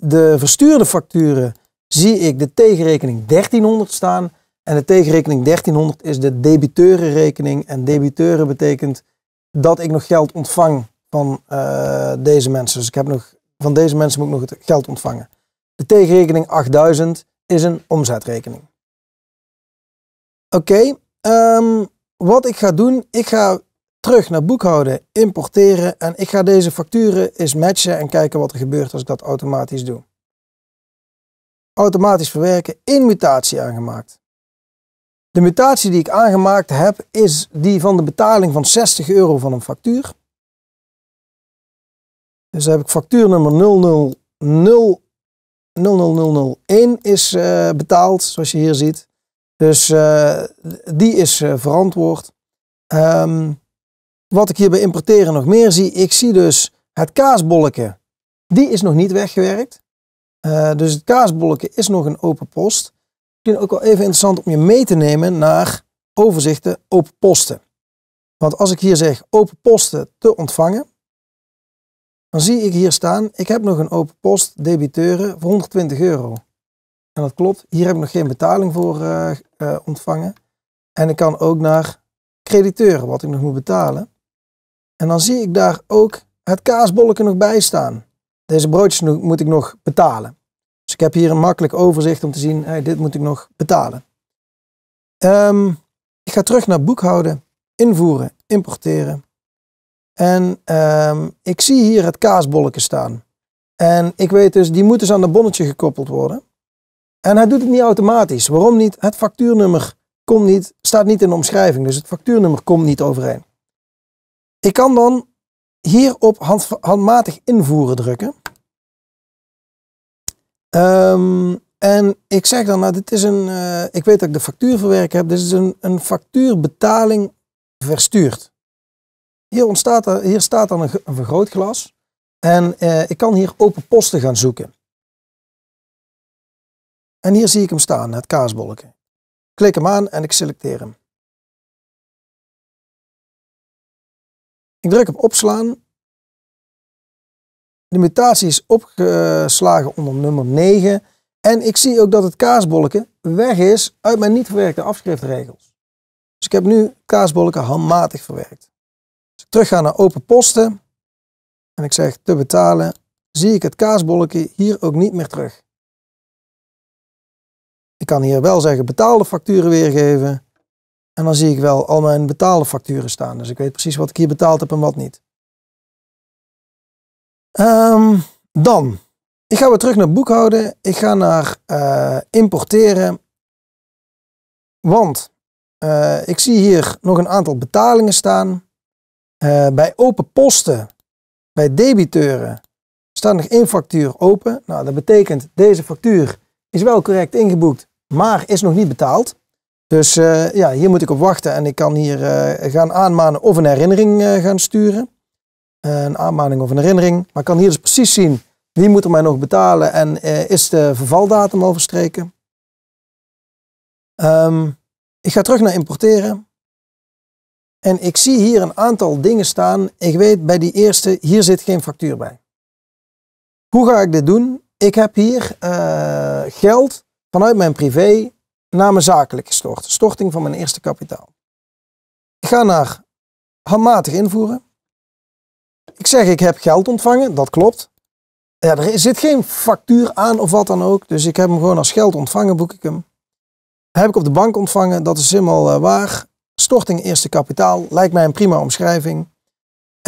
de verstuurde facturen zie ik de tegenrekening 1300 staan. En de tegenrekening 1300 is de debiteurenrekening. En debiteuren betekent dat ik nog geld ontvang van eh, deze mensen. Dus ik heb nog, van deze mensen moet ik nog het geld ontvangen. De tegenrekening 8000 is een omzetrekening. Oké, ehm, wat ik ga doen, ik ga terug naar boekhouden, importeren en ik ga deze facturen eens matchen en kijken wat er gebeurt als ik dat automatisch doe. Automatisch verwerken, in mutatie aangemaakt. De mutatie die ik aangemaakt heb is die van de betaling van 60 euro van een factuur. Dus heb ik factuur nummer 000, is betaald, zoals je hier ziet. Dus die is verantwoord. wat ik hier bij importeren nog meer zie, ik zie dus het kaasbolletje. Die is nog niet weggewerkt. dus het kaasbolletje is nog een open post. Misschien ook wel even interessant om je mee te nemen naar overzichten open posten. Want als ik hier zeg open posten te ontvangen, dan zie ik hier staan, ik heb nog een open post debiteuren voor 120 euro. En dat klopt, hier heb ik nog geen betaling voor eh, eh, ontvangen. En ik kan ook naar crediteuren, wat ik nog moet betalen. En dan zie ik daar ook het kaasbolletje nog bij staan. Deze broodjes moet ik nog betalen ik heb hier een makkelijk overzicht om te zien, dit moet ik nog betalen. Ehm, ik ga terug naar boekhouden, invoeren, importeren. En ehm, ik zie hier het kaasbolletje staan. En ik weet dus, die moet dus aan de bonnetje gekoppeld worden. En hij doet het niet automatisch. Waarom niet? Het factuurnummer komt niet, staat niet in de omschrijving. Dus het factuurnummer komt niet overeen. Ik kan dan hier op hand, handmatig invoeren drukken. Um, en ik zeg dan, nou, dit is een, eh, ik weet dat ik de factuur verwerken heb, dit is een, een factuurbetaling verstuurd. Hier, ontstaat er, hier staat dan een, vergrootglas en eh, ik kan hier open posten gaan zoeken. En hier zie ik hem staan, het kaasbolletje. Klik hem aan en ik selecteer hem. Ik druk op opslaan mutatie is opgeslagen onder nummer 9. En ik zie ook dat het kaasbolletje weg is uit mijn niet verwerkte afschriftregels. Dus ik heb nu kaasbolletje handmatig verwerkt. Als ik terug ga naar open posten en ik zeg te betalen, zie ik het kaasbolletje hier ook niet meer terug. Ik kan hier wel zeggen betaalde facturen weergeven. En dan zie ik wel al mijn betaalde facturen staan. Dus ik weet precies wat ik hier betaald heb en wat niet. Ehm, dan, ik ga weer terug naar boekhouden. Ik ga naar eh, importeren. Want eh, ik zie hier nog een aantal betalingen staan. Eh, bij open posten, bij debiteuren, staat nog één factuur open. Nou, dat betekent deze factuur is wel correct ingeboekt, maar is nog niet betaald. Dus ja, hier moet ik op wachten en ik kan hier gaan aanmanen of een herinnering gaan sturen een aanmaning of een herinnering. Maar ik kan hier dus precies zien wie moet er mij nog betalen en eh, is de vervaldatum al verstreken. Ehm, ik ga terug naar importeren. En ik zie hier een aantal dingen staan. Ik weet bij die eerste, hier zit geen factuur bij. Hoe ga ik dit doen? Ik heb hier eh, geld vanuit mijn privé naar mijn zakelijk gestort. Storting van mijn eerste kapitaal. Ik ga naar handmatig invoeren. Ik zeg, ik heb geld ontvangen, dat klopt. Ja, er zit geen factuur aan of wat dan ook. Dus ik heb hem gewoon als geld ontvangen, boek ik hem. Heb ik op de bank ontvangen, dat is helemaal eh, waar. Storting eerste kapitaal, lijkt mij een prima omschrijving.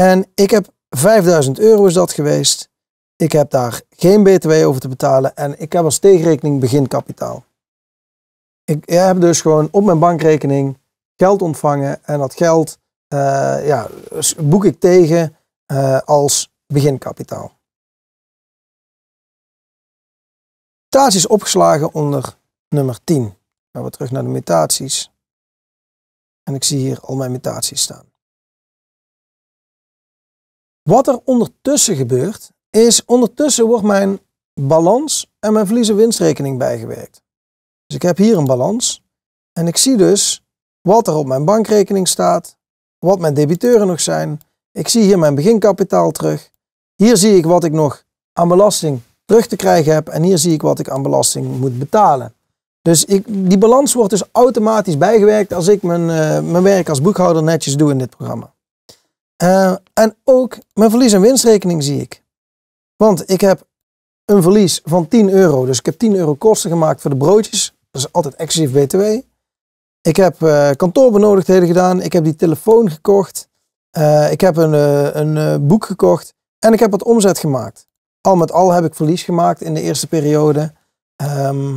En ik heb 5000 euro is dat geweest. Ik heb daar geen btw over te betalen en ik heb als tegenrekening beginkapitaal. Ik heb dus gewoon op mijn bankrekening geld ontvangen en dat geld eh, ja, boek ik tegen eh, als beginkapitaal. Mutaties is opgeslagen onder nummer 10. Gaan we terug naar de mutaties. En ik zie hier al mijn mutaties staan. Wat er ondertussen gebeurt, is ondertussen wordt mijn balans en mijn verliezen winstrekening bijgewerkt. Dus ik heb hier een balans en ik zie dus wat er op mijn bankrekening staat, wat mijn debiteuren nog zijn ik zie hier mijn beginkapitaal terug. Hier zie ik wat ik nog aan belasting terug te krijgen heb. En hier zie ik wat ik aan belasting moet betalen. Dus ik, die balans wordt dus automatisch bijgewerkt als ik mijn, eh, mijn werk als boekhouder netjes doe in dit programma. Eh, en ook mijn verlies- en winstrekening zie ik. Want ik heb een verlies van 10 euro. Dus ik heb 10 euro kosten gemaakt voor de broodjes. Dat is altijd exclusief BTW. Ik heb eh, kantoorbenodigdheden gedaan. Ik heb die telefoon gekocht. Eh, ik heb een, eh, een eh, boek gekocht en ik heb wat omzet gemaakt. Al met al heb ik verlies gemaakt in de eerste periode. Ehm,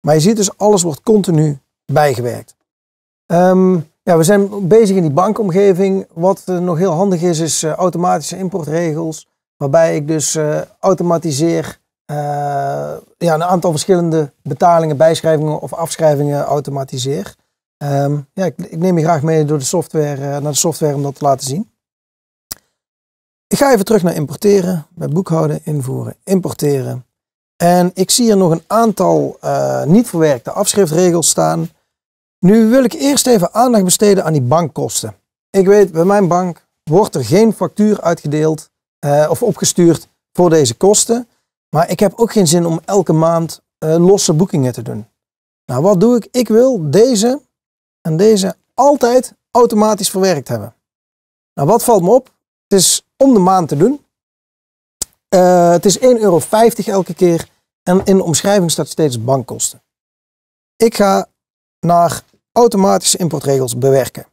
maar je ziet dus, alles wordt continu bijgewerkt. Ehm, ja, we zijn bezig in die bankomgeving. Wat nog heel handig is, is automatische importregels. Waarbij ik dus automatiseer ja, een aantal verschillende betalingen, bijschrijvingen of afschrijvingen automatiseer. Ehm, ja, ik, neem je graag mee door de software, eh, naar de software om dat te laten zien. Ik ga even terug naar importeren, met boekhouden, invoeren, importeren. En ik zie hier nog een aantal eh, niet verwerkte afschriftregels staan. Nu wil ik eerst even aandacht besteden aan die bankkosten. Ik weet, bij mijn bank wordt er geen factuur uitgedeeld eh, of opgestuurd voor deze kosten. Maar ik heb ook geen zin om elke maand losse boekingen te doen. Nou, wat doe ik? Ik wil deze en deze altijd automatisch verwerkt hebben. Nou, wat valt me op? Het is om de maand te doen. Eh, het is 1,50 euro elke keer. En in de omschrijving staat steeds bankkosten. Ik ga naar automatische importregels bewerken.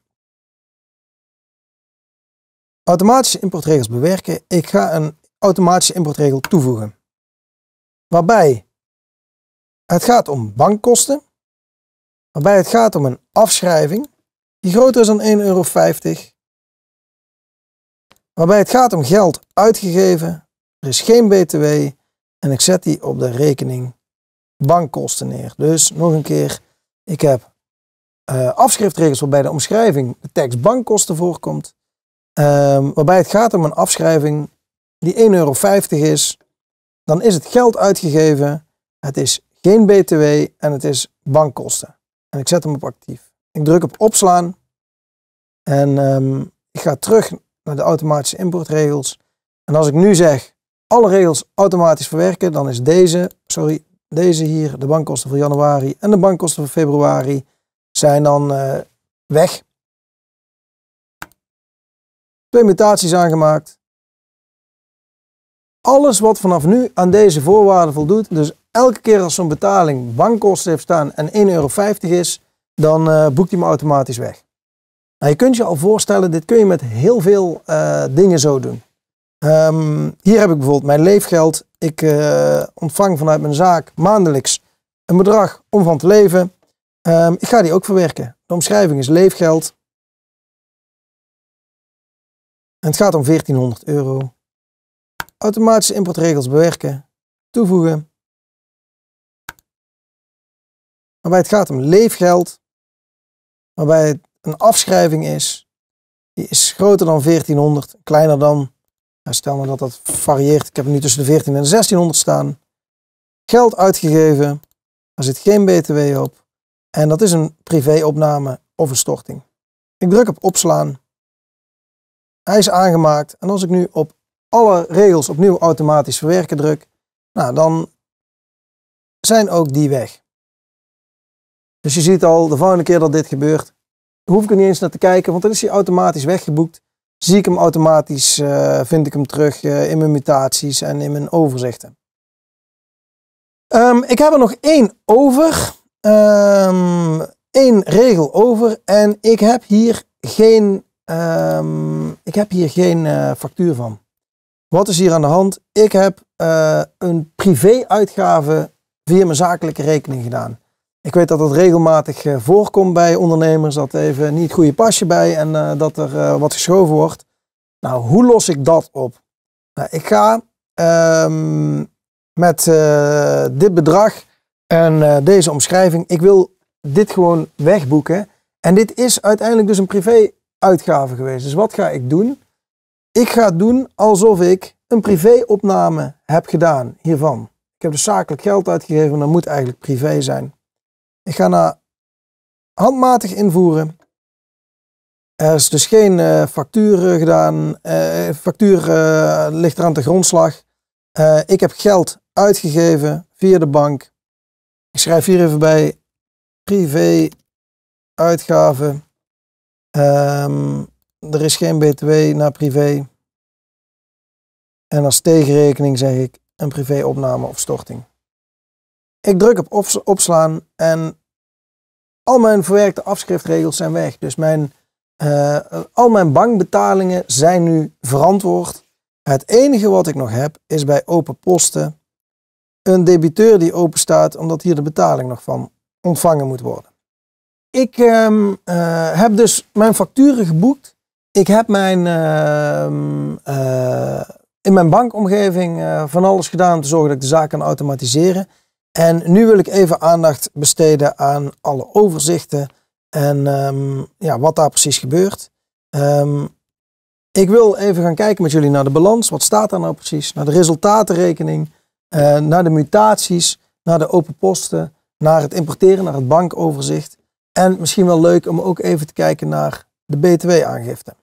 Automatische importregels bewerken. Ik ga een automatische importregel toevoegen. Waarbij het gaat om bankkosten waarbij het gaat om een afschrijving die groter is dan 1,50 euro, waarbij het gaat om geld uitgegeven, er is geen btw en ik zet die op de rekening bankkosten neer. Dus nog een keer, ik heb eh, afschriftregels waarbij de omschrijving de tekst bankkosten voorkomt, um, waarbij het gaat om een afschrijving die 1,50 euro is, dan is het geld uitgegeven, het is geen btw en het is bankkosten. En ik zet hem op actief. Ik druk op opslaan. En ehm, ik ga terug naar de automatische importregels. En als ik nu zeg alle regels automatisch verwerken, dan is deze, sorry, deze hier, de bankkosten voor januari en de bankkosten voor februari zijn dan eh, weg. Twee mutaties aangemaakt. Alles wat vanaf nu aan deze voorwaarden voldoet, dus elke keer als zo'n betaling bankkosten heeft staan en 1,50 euro is, dan uh, boekt hij me automatisch weg. Nou, je kunt je al voorstellen, dit kun je met heel veel eh, dingen zo doen. Ehm, hier heb ik bijvoorbeeld mijn leefgeld. Ik eh, ontvang vanuit mijn zaak maandelijks een bedrag om van te leven. Ehm, ik ga die ook verwerken. De omschrijving is leefgeld. En het gaat om 1400 euro. Automatische importregels bewerken. Toevoegen. waarbij het gaat om leefgeld, waarbij het een afschrijving is, die is groter dan 1400, kleiner dan, nou stel maar dat dat varieert, ik heb nu tussen de 14 en de 1600 staan, geld uitgegeven, daar zit geen btw op en dat is een privéopname of een storting. Ik druk op opslaan, hij is aangemaakt en als ik nu op alle regels opnieuw automatisch verwerken druk, nou dan zijn ook die weg. Dus je ziet al, de volgende keer dat dit gebeurt, hoef ik er niet eens naar te kijken, want dan is hij automatisch weggeboekt. Zie ik hem automatisch, eh, vind ik hem terug eh, in mijn mutaties en in mijn overzichten. Ehm, ik heb er nog één over, ehm, één regel over en ik heb hier geen, ehm, ik heb hier geen eh, factuur van. Wat is hier aan de hand? Ik heb een privé-uitgave via mijn zakelijke rekening gedaan. Ik weet dat dat regelmatig eh, voorkomt bij ondernemers, dat even niet het goede pasje bij en eh, dat er eh, wat geschoven wordt. Nou, hoe los ik dat op? Nou, ik ga ehm, met dit bedrag en deze omschrijving, ik wil dit gewoon wegboeken. En dit is uiteindelijk dus een privé-uitgave geweest. Dus wat ga ik doen? Ik ga doen alsof ik een privé-opname heb gedaan hiervan. Ik heb dus zakelijk geld uitgegeven, dat moet eigenlijk privé zijn. Ik ga naar handmatig invoeren. Er is dus geen eh, factuur eh, gedaan. Eh, factuur ligt er aan de grondslag. ik heb geld uitgegeven via de bank. Ik schrijf hier even bij privé uitgaven. Ehm, er is geen btw naar privé. En als tegenrekening zeg ik een privé opname of storting. Ik druk op opslaan en al mijn verwerkte afschriftregels zijn weg. Dus mijn, eh, al mijn bankbetalingen zijn nu verantwoord. Het enige wat ik nog heb is bij open posten een debiteur die open staat omdat hier de betaling nog van ontvangen moet worden. Ik ehm, eh, heb dus mijn facturen geboekt. Ik heb mijn, ehm, eh, in mijn bankomgeving van alles gedaan om te zorgen dat ik de zaak kan automatiseren. En nu wil ik even aandacht besteden aan alle overzichten en ehm, ja, wat daar precies gebeurt. Ehm, ik wil even gaan kijken met jullie naar de balans. Wat staat daar nou precies? Naar de resultatenrekening, eh, naar de mutaties, naar de open posten, naar het importeren, naar het bankoverzicht. En misschien wel leuk om ook even te kijken naar de BTW-aangifte.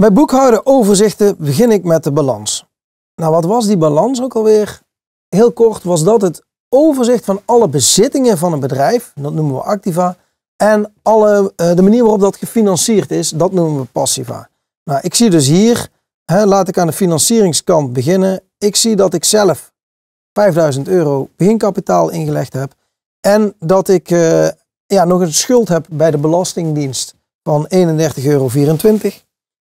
Bij boekhouden overzichten begin ik met de balans. Nou, wat was die balans ook alweer? Heel kort was dat het overzicht van alle bezittingen van een bedrijf, dat noemen we activa, en alle, eh, de manier waarop dat gefinancierd is, dat noemen we passiva. Nou, ik zie dus hier, hè, laat ik aan de financieringskant beginnen. Ik zie dat ik zelf 5000 euro beginkapitaal ingelegd heb en dat ik eh, ja, nog een schuld heb bij de Belastingdienst van 31,24 euro.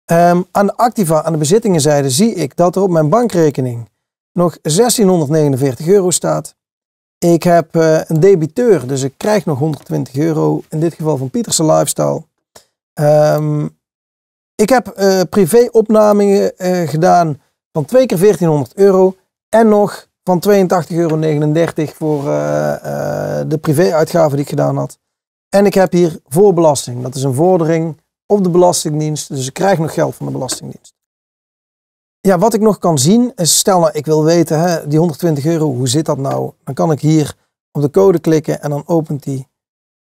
Ehm, aan de activa, aan de bezittingenzijde, zie ik dat er op mijn bankrekening nog 1649 euro staat. Ik heb eh, een debiteur, dus ik krijg nog 120 euro. In dit geval van Pieterse Lifestyle. Ehm, ik heb eh, privéopnamingen eh, gedaan van twee keer 1400 euro. En nog van 82,39 euro voor de privéuitgaven die ik gedaan had. En ik heb hier voorbelasting. Dat is een vordering op de Belastingdienst. Dus ik krijg nog geld van de Belastingdienst. Ja, wat ik nog kan zien is, stel nou, ik wil weten, hè, die 120 euro, hoe zit dat nou? Dan kan ik hier op de code klikken en dan opent hij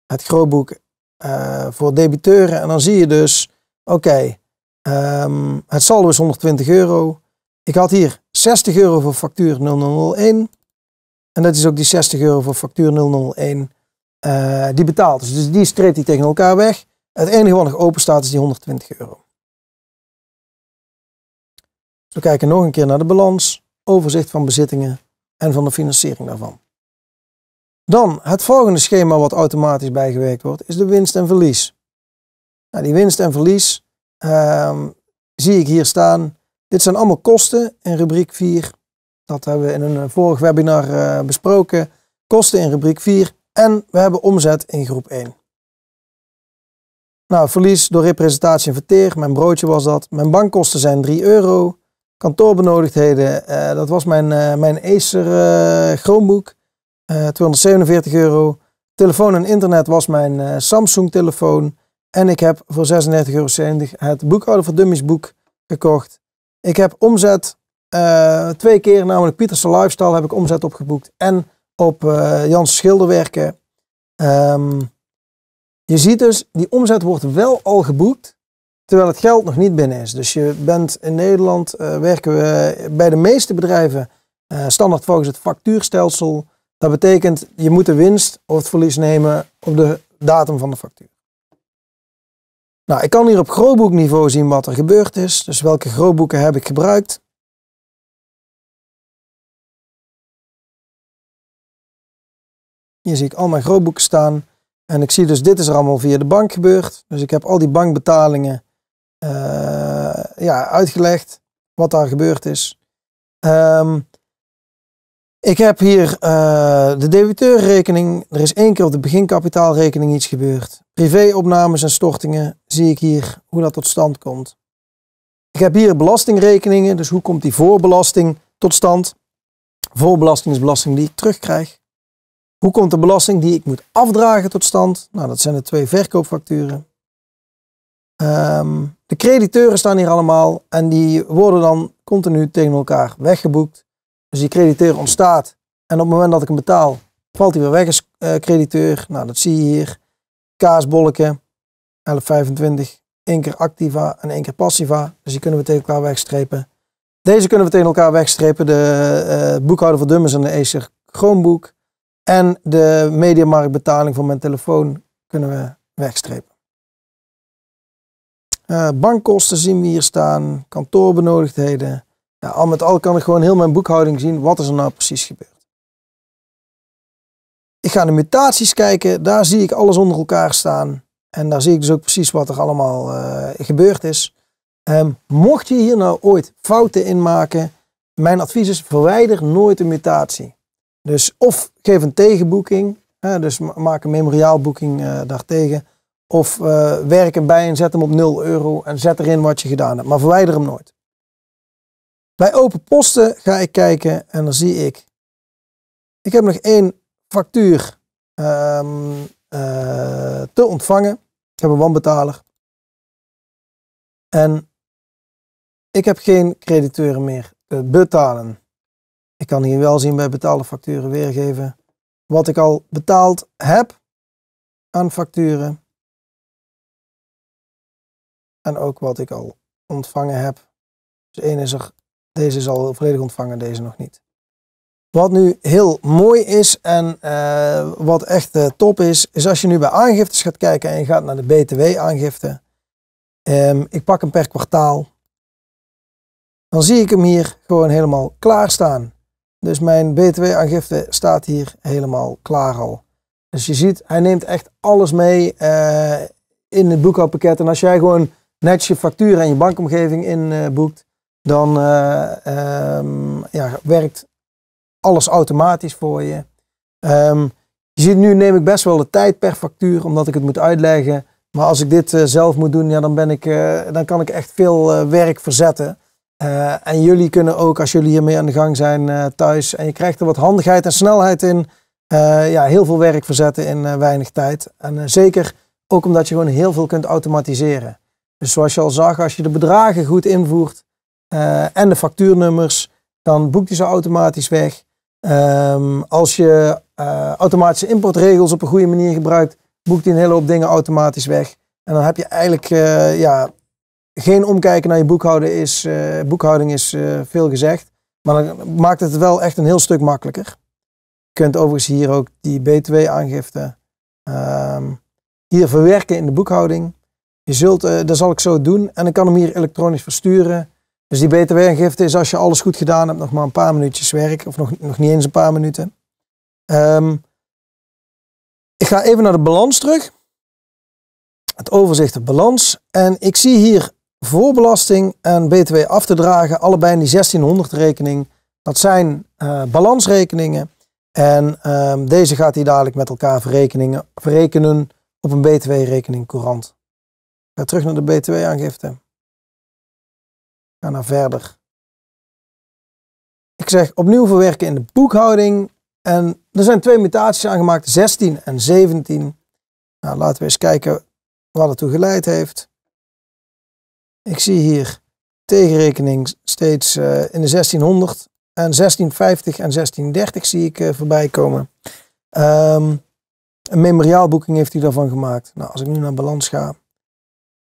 het grootboek eh, voor debiteuren. En dan zie je dus, oké, ehm, het saldo is 120 euro. Ik had hier 60 euro voor factuur 0001. En dat is ook die 60 euro voor factuur 001. Eh, die betaald dus. Dus die streep die tegen elkaar weg. Het enige wat nog open staat is die 120 euro. We kijken nog een keer naar de balans, overzicht van bezittingen en van de financiering daarvan. Dan het volgende schema wat automatisch bijgewerkt wordt, is de winst en verlies. Nou, die winst en verlies ehm, zie ik hier staan. Dit zijn allemaal kosten in rubriek 4. Dat hebben we in een vorig webinar eh, besproken. Kosten in rubriek 4 en we hebben omzet in groep 1. Nou, verlies door representatie en verteer. Mijn broodje was dat. Mijn bankkosten zijn 3 euro. Kantoorbenodigdheden, eh, dat was mijn, eh, mijn Acer eh, Chromebook, 247 euro. Telefoon en internet was mijn Samsung telefoon. En ik heb voor 36,70 euro het Boekhouden voor Dummies boek gekocht. Ik heb omzet twee keer, namelijk Pieterse Lifestyle heb ik omzet opgeboekt. En op Jans Schilderwerken. Um, ehm, je ziet dus, die omzet wordt wel al geboekt terwijl het geld nog niet binnen is. Dus je bent in Nederland, eh, werken we bij de meeste bedrijven eh, standaard volgens het factuurstelsel. Dat betekent, je moet de winst of het verlies nemen op de datum van de factuur. Nou, ik kan hier op grootboekniveau zien wat er gebeurd is. Dus welke grootboeken heb ik gebruikt. Hier zie ik al mijn grootboeken staan. En ik zie dus, dit is er allemaal via de bank gebeurd. Dus ik heb al die bankbetalingen eh, ja, uitgelegd wat daar gebeurd is. Ehm, ik heb hier uh, de debiteurrekening. Er is één keer op de beginkapitaalrekening iets gebeurd. Privéopnames en stortingen zie ik hier hoe dat tot stand komt. Ik heb hier belastingrekeningen, dus hoe komt die voorbelasting tot stand? Voorbelasting is belasting die ik terugkrijg. Hoe komt de belasting die ik moet afdragen tot stand? Nou, dat zijn de twee verkoopfacturen. Ehm, de crediteuren staan hier allemaal en die worden dan continu tegen elkaar weggeboekt. Dus die crediteur ontstaat. En op het moment dat ik hem betaal, valt hij weer weg als eh, crediteur. Nou, dat zie je hier. Kaasbolken, 1125. één keer activa en één keer passiva. Dus die kunnen we tegen elkaar wegstrepen. Deze kunnen we tegen elkaar wegstrepen. De eh, boekhouder voor Dummers en de Acer Chromebook. En de mediamarktbetaling voor mijn telefoon kunnen we wegstrepen. Eh, bankkosten zien we hier staan, kantoorbenodigdheden. Ja, al met al kan ik gewoon heel mijn boekhouding zien wat is er nou precies gebeurd. Ik ga de mutaties kijken, daar zie ik alles onder elkaar staan. En daar zie ik dus ook precies wat er allemaal eh, gebeurd is. Ehm, mocht je hier nou ooit fouten in maken, mijn advies is verwijder nooit een mutatie. Dus of geef een tegenboeking, dus maak een memoriaalboeking uh, daartegen. Of eh, werk hem bij en zet hem op 0 euro en zet erin wat je gedaan hebt. Maar verwijder hem nooit. Bij open posten ga ik kijken en dan zie ik. Ik heb nog één factuur ehm, eh, te ontvangen. Ik heb een wanbetaler. En ik heb geen crediteuren meer te betalen. Ik kan hier wel zien bij betaalde facturen weergeven wat ik al betaald heb aan facturen. En ook wat ik al ontvangen heb. Dus één is er, deze is al volledig ontvangen, deze nog niet. Wat nu heel mooi is en eh, wat echt eh, top is, is als je nu bij aangiftes gaat kijken en je gaat naar de BTW-aangifte. Ehm, ik pak hem per kwartaal. Dan zie ik hem hier gewoon helemaal klaar staan. Dus mijn BTW-aangifte staat hier helemaal klaar al. Dus je ziet, hij neemt echt alles mee eh, in het boekhoudpakket. En als jij gewoon als je factuur en je bankomgeving inboekt, dan eh, ehm, ja, werkt alles automatisch voor je. Ehm, je ziet nu neem ik best wel de tijd per factuur, omdat ik het moet uitleggen. Maar als ik dit eh, zelf moet doen, ja, dan, ben ik, eh, dan kan ik echt veel werk verzetten. en jullie kunnen ook, als jullie hiermee aan de gang zijn thuis, en je krijgt er wat handigheid en snelheid in, ja, heel veel werk verzetten in weinig tijd. En zeker ook omdat je gewoon heel veel kunt automatiseren. Dus zoals je al zag, als je de bedragen goed invoert eh, en de factuurnummers, dan boekt hij ze automatisch weg. Ehm, als je eh, automatische importregels op een goede manier gebruikt, boekt hij een hele hoop dingen automatisch weg. En dan heb je eigenlijk eh, ja, geen omkijken naar je boekhouden is, boekhouding is veel gezegd. Maar dan maakt het wel echt een heel stuk makkelijker. Je kunt overigens hier ook die B2-aangifte ehm, hier verwerken in de boekhouding. Je zult, eh, dat zal ik zo doen en ik kan hem hier elektronisch versturen. Dus die btw-aangifte is als je alles goed gedaan hebt nog maar een paar minuutjes werk. Of nog, nog niet eens een paar minuten. Ehm, ik ga even naar de balans terug. Het overzicht de balans. En ik zie hier voorbelasting en btw af te dragen. Allebei in die 1600 rekening. Dat zijn eh, balansrekeningen. En ehm, deze gaat hij dadelijk met elkaar verrekenen op een btw-rekening courant. Ga terug naar de BTW-aangifte. Ga naar verder. Ik zeg opnieuw verwerken in de boekhouding. En er zijn twee mutaties aangemaakt, 16 en 17. Nou, laten we eens kijken wat het toe geleid heeft. Ik zie hier tegenrekening steeds eh, in de 1600 en 1650 en 1630 zie ik uh, voorbij komen. Ehm, een memoriaalboeking heeft hij daarvan gemaakt. Nou, als ik nu naar balans ga,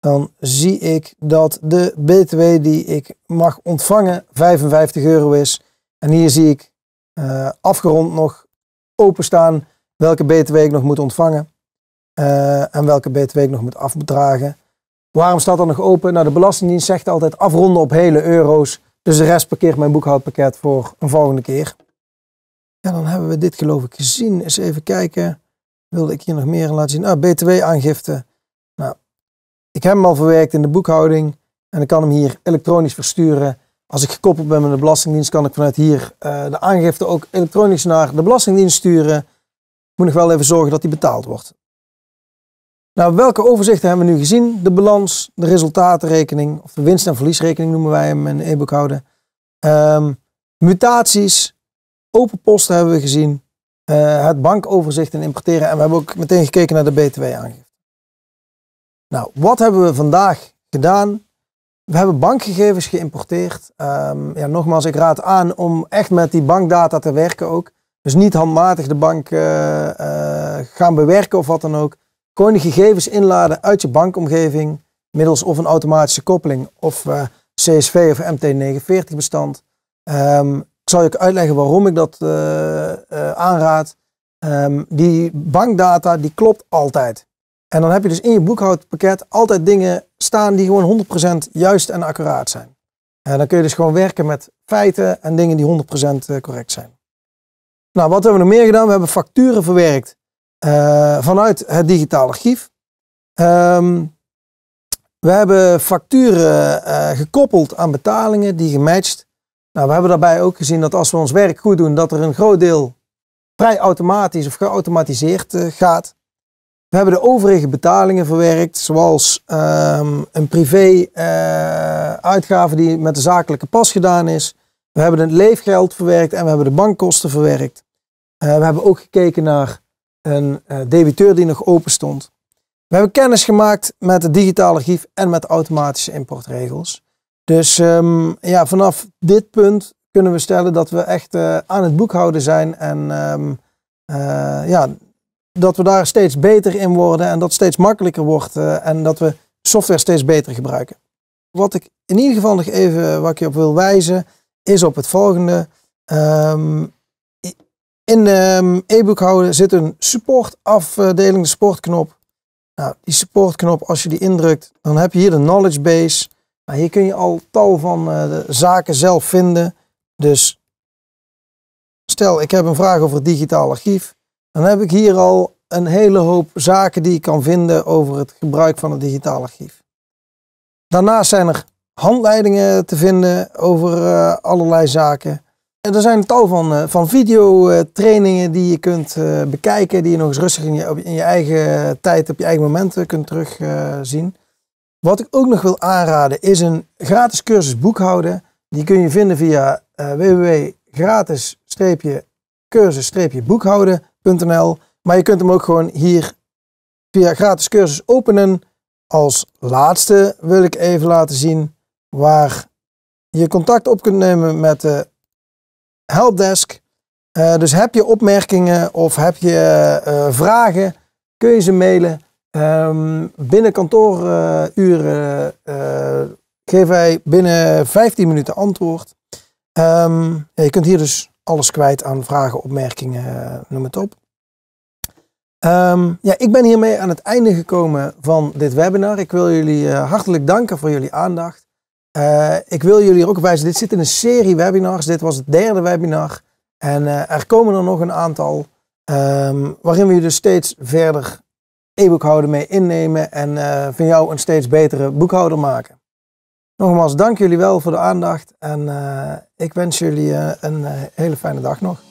dan zie ik dat de BTW die ik mag ontvangen 55 euro is. En hier zie ik eh, afgerond nog openstaan welke BTW ik nog moet ontvangen eh, en welke BTW ik nog moet afbedragen. Waarom staat dat nog open? Nou, de Belastingdienst zegt altijd afronden op hele euro's. Dus de rest parkeert mijn boekhoudpakket voor een volgende keer. Ja, dan hebben we dit geloof ik gezien. Eens even kijken. Wilde ik hier nog meer laten zien? Ah, BTW-aangifte. Ik heb hem al verwerkt in de boekhouding en ik kan hem hier elektronisch versturen. Als ik gekoppeld ben met de Belastingdienst, kan ik vanuit hier eh, de aangifte ook elektronisch naar de Belastingdienst sturen. Ik Moet nog wel even zorgen dat die betaald wordt. Nou, welke overzichten hebben we nu gezien? De balans, de resultatenrekening, of de winst- en verliesrekening noemen wij hem in e-boekhouden. Ehm, mutaties, open posten hebben we gezien. Eh, het bankoverzicht en importeren. En we hebben ook meteen gekeken naar de BTW-aangifte. Nou, wat hebben we vandaag gedaan? We hebben bankgegevens geïmporteerd. Ehm, ja, nogmaals, ik raad aan om echt met die bankdata te werken ook. Dus niet handmatig de bank eh, eh, gaan bewerken of wat dan ook. Gewoon de gegevens inladen uit je bankomgeving. Middels of een automatische koppeling of eh, CSV of MT49 bestand. Ehm, ik zal je ook uitleggen waarom ik dat aanraad. Ehm, die bankdata die klopt altijd. En dan heb je dus in je boekhoudpakket altijd dingen staan die gewoon 100% juist en accuraat zijn. En dan kun je dus gewoon werken met feiten en dingen die 100% eh, correct zijn. Nou, wat hebben we nog meer gedaan? We hebben facturen verwerkt eh, vanuit het digitaal archief. Ehm, we hebben facturen eh, gekoppeld aan betalingen, die gematcht. Nou, we hebben daarbij ook gezien dat als we ons werk goed doen, dat er een groot deel vrij automatisch of geautomatiseerd gaat. We hebben de overige betalingen verwerkt, zoals ehm, een privé eh, uitgave die met de zakelijke pas gedaan is. We hebben het leefgeld verwerkt en we hebben de bankkosten verwerkt. Eh, we hebben ook gekeken naar een eh, debiteur die nog open stond. We hebben kennis gemaakt met het digitale archief en met automatische importregels. Dus ehm, ja, vanaf dit punt kunnen we stellen dat we echt aan het boekhouden zijn en ehm, ja, dat we daar steeds beter in worden en dat steeds makkelijker wordt eh, en dat we software steeds beter gebruiken. Wat ik in ieder geval nog even eh, wat je op wil wijzen, is op het volgende. Ehm, in de ehm, e houden zit een supportafdeling, de supportknop. Nou, die supportknop, als je die indrukt, dan heb je hier de knowledge base. Nou, hier kun je al tal van eh, de zaken zelf vinden. Dus stel, ik heb een vraag over het digitaal archief. Dan heb ik hier al een hele hoop zaken die je kan vinden over het gebruik van het digitaal archief. Daarnaast zijn er handleidingen te vinden over eh, allerlei zaken. En er zijn een tal van, uh, van videotrainingen die je kunt eh, bekijken, die je nog eens rustig in je, in je eigen tijd, op je eigen momenten kunt terugzien. Wat ik ook nog wil aanraden is een gratis cursus boekhouden. Die kun je vinden via www.gratis-cursus-boekhouden maar je kunt hem ook gewoon hier via gratis cursus openen. Als laatste wil ik even laten zien waar je contact op kunt nemen met de helpdesk. Eh, dus heb je opmerkingen of heb je eh, vragen, kun je ze mailen. Ehm, binnen kantooruren uh, geven wij binnen 15 minuten antwoord. Ehm, je kunt hier dus alles kwijt aan vragen, opmerkingen, noem het op. Ehm, ja, ik ben hiermee aan het einde gekomen van dit webinar. Ik wil jullie eh, hartelijk danken voor jullie aandacht. Eh, ik wil jullie ook wijzen, dit zit in een serie webinars. Dit was het derde webinar. En eh, er komen er nog een aantal, ehm, waarin we je dus steeds verder e-boekhouden mee innemen en van jou een steeds betere boekhouder maken. Nogmaals, dank jullie wel voor de aandacht en eh, ik wens jullie eh, een eh, hele fijne dag nog.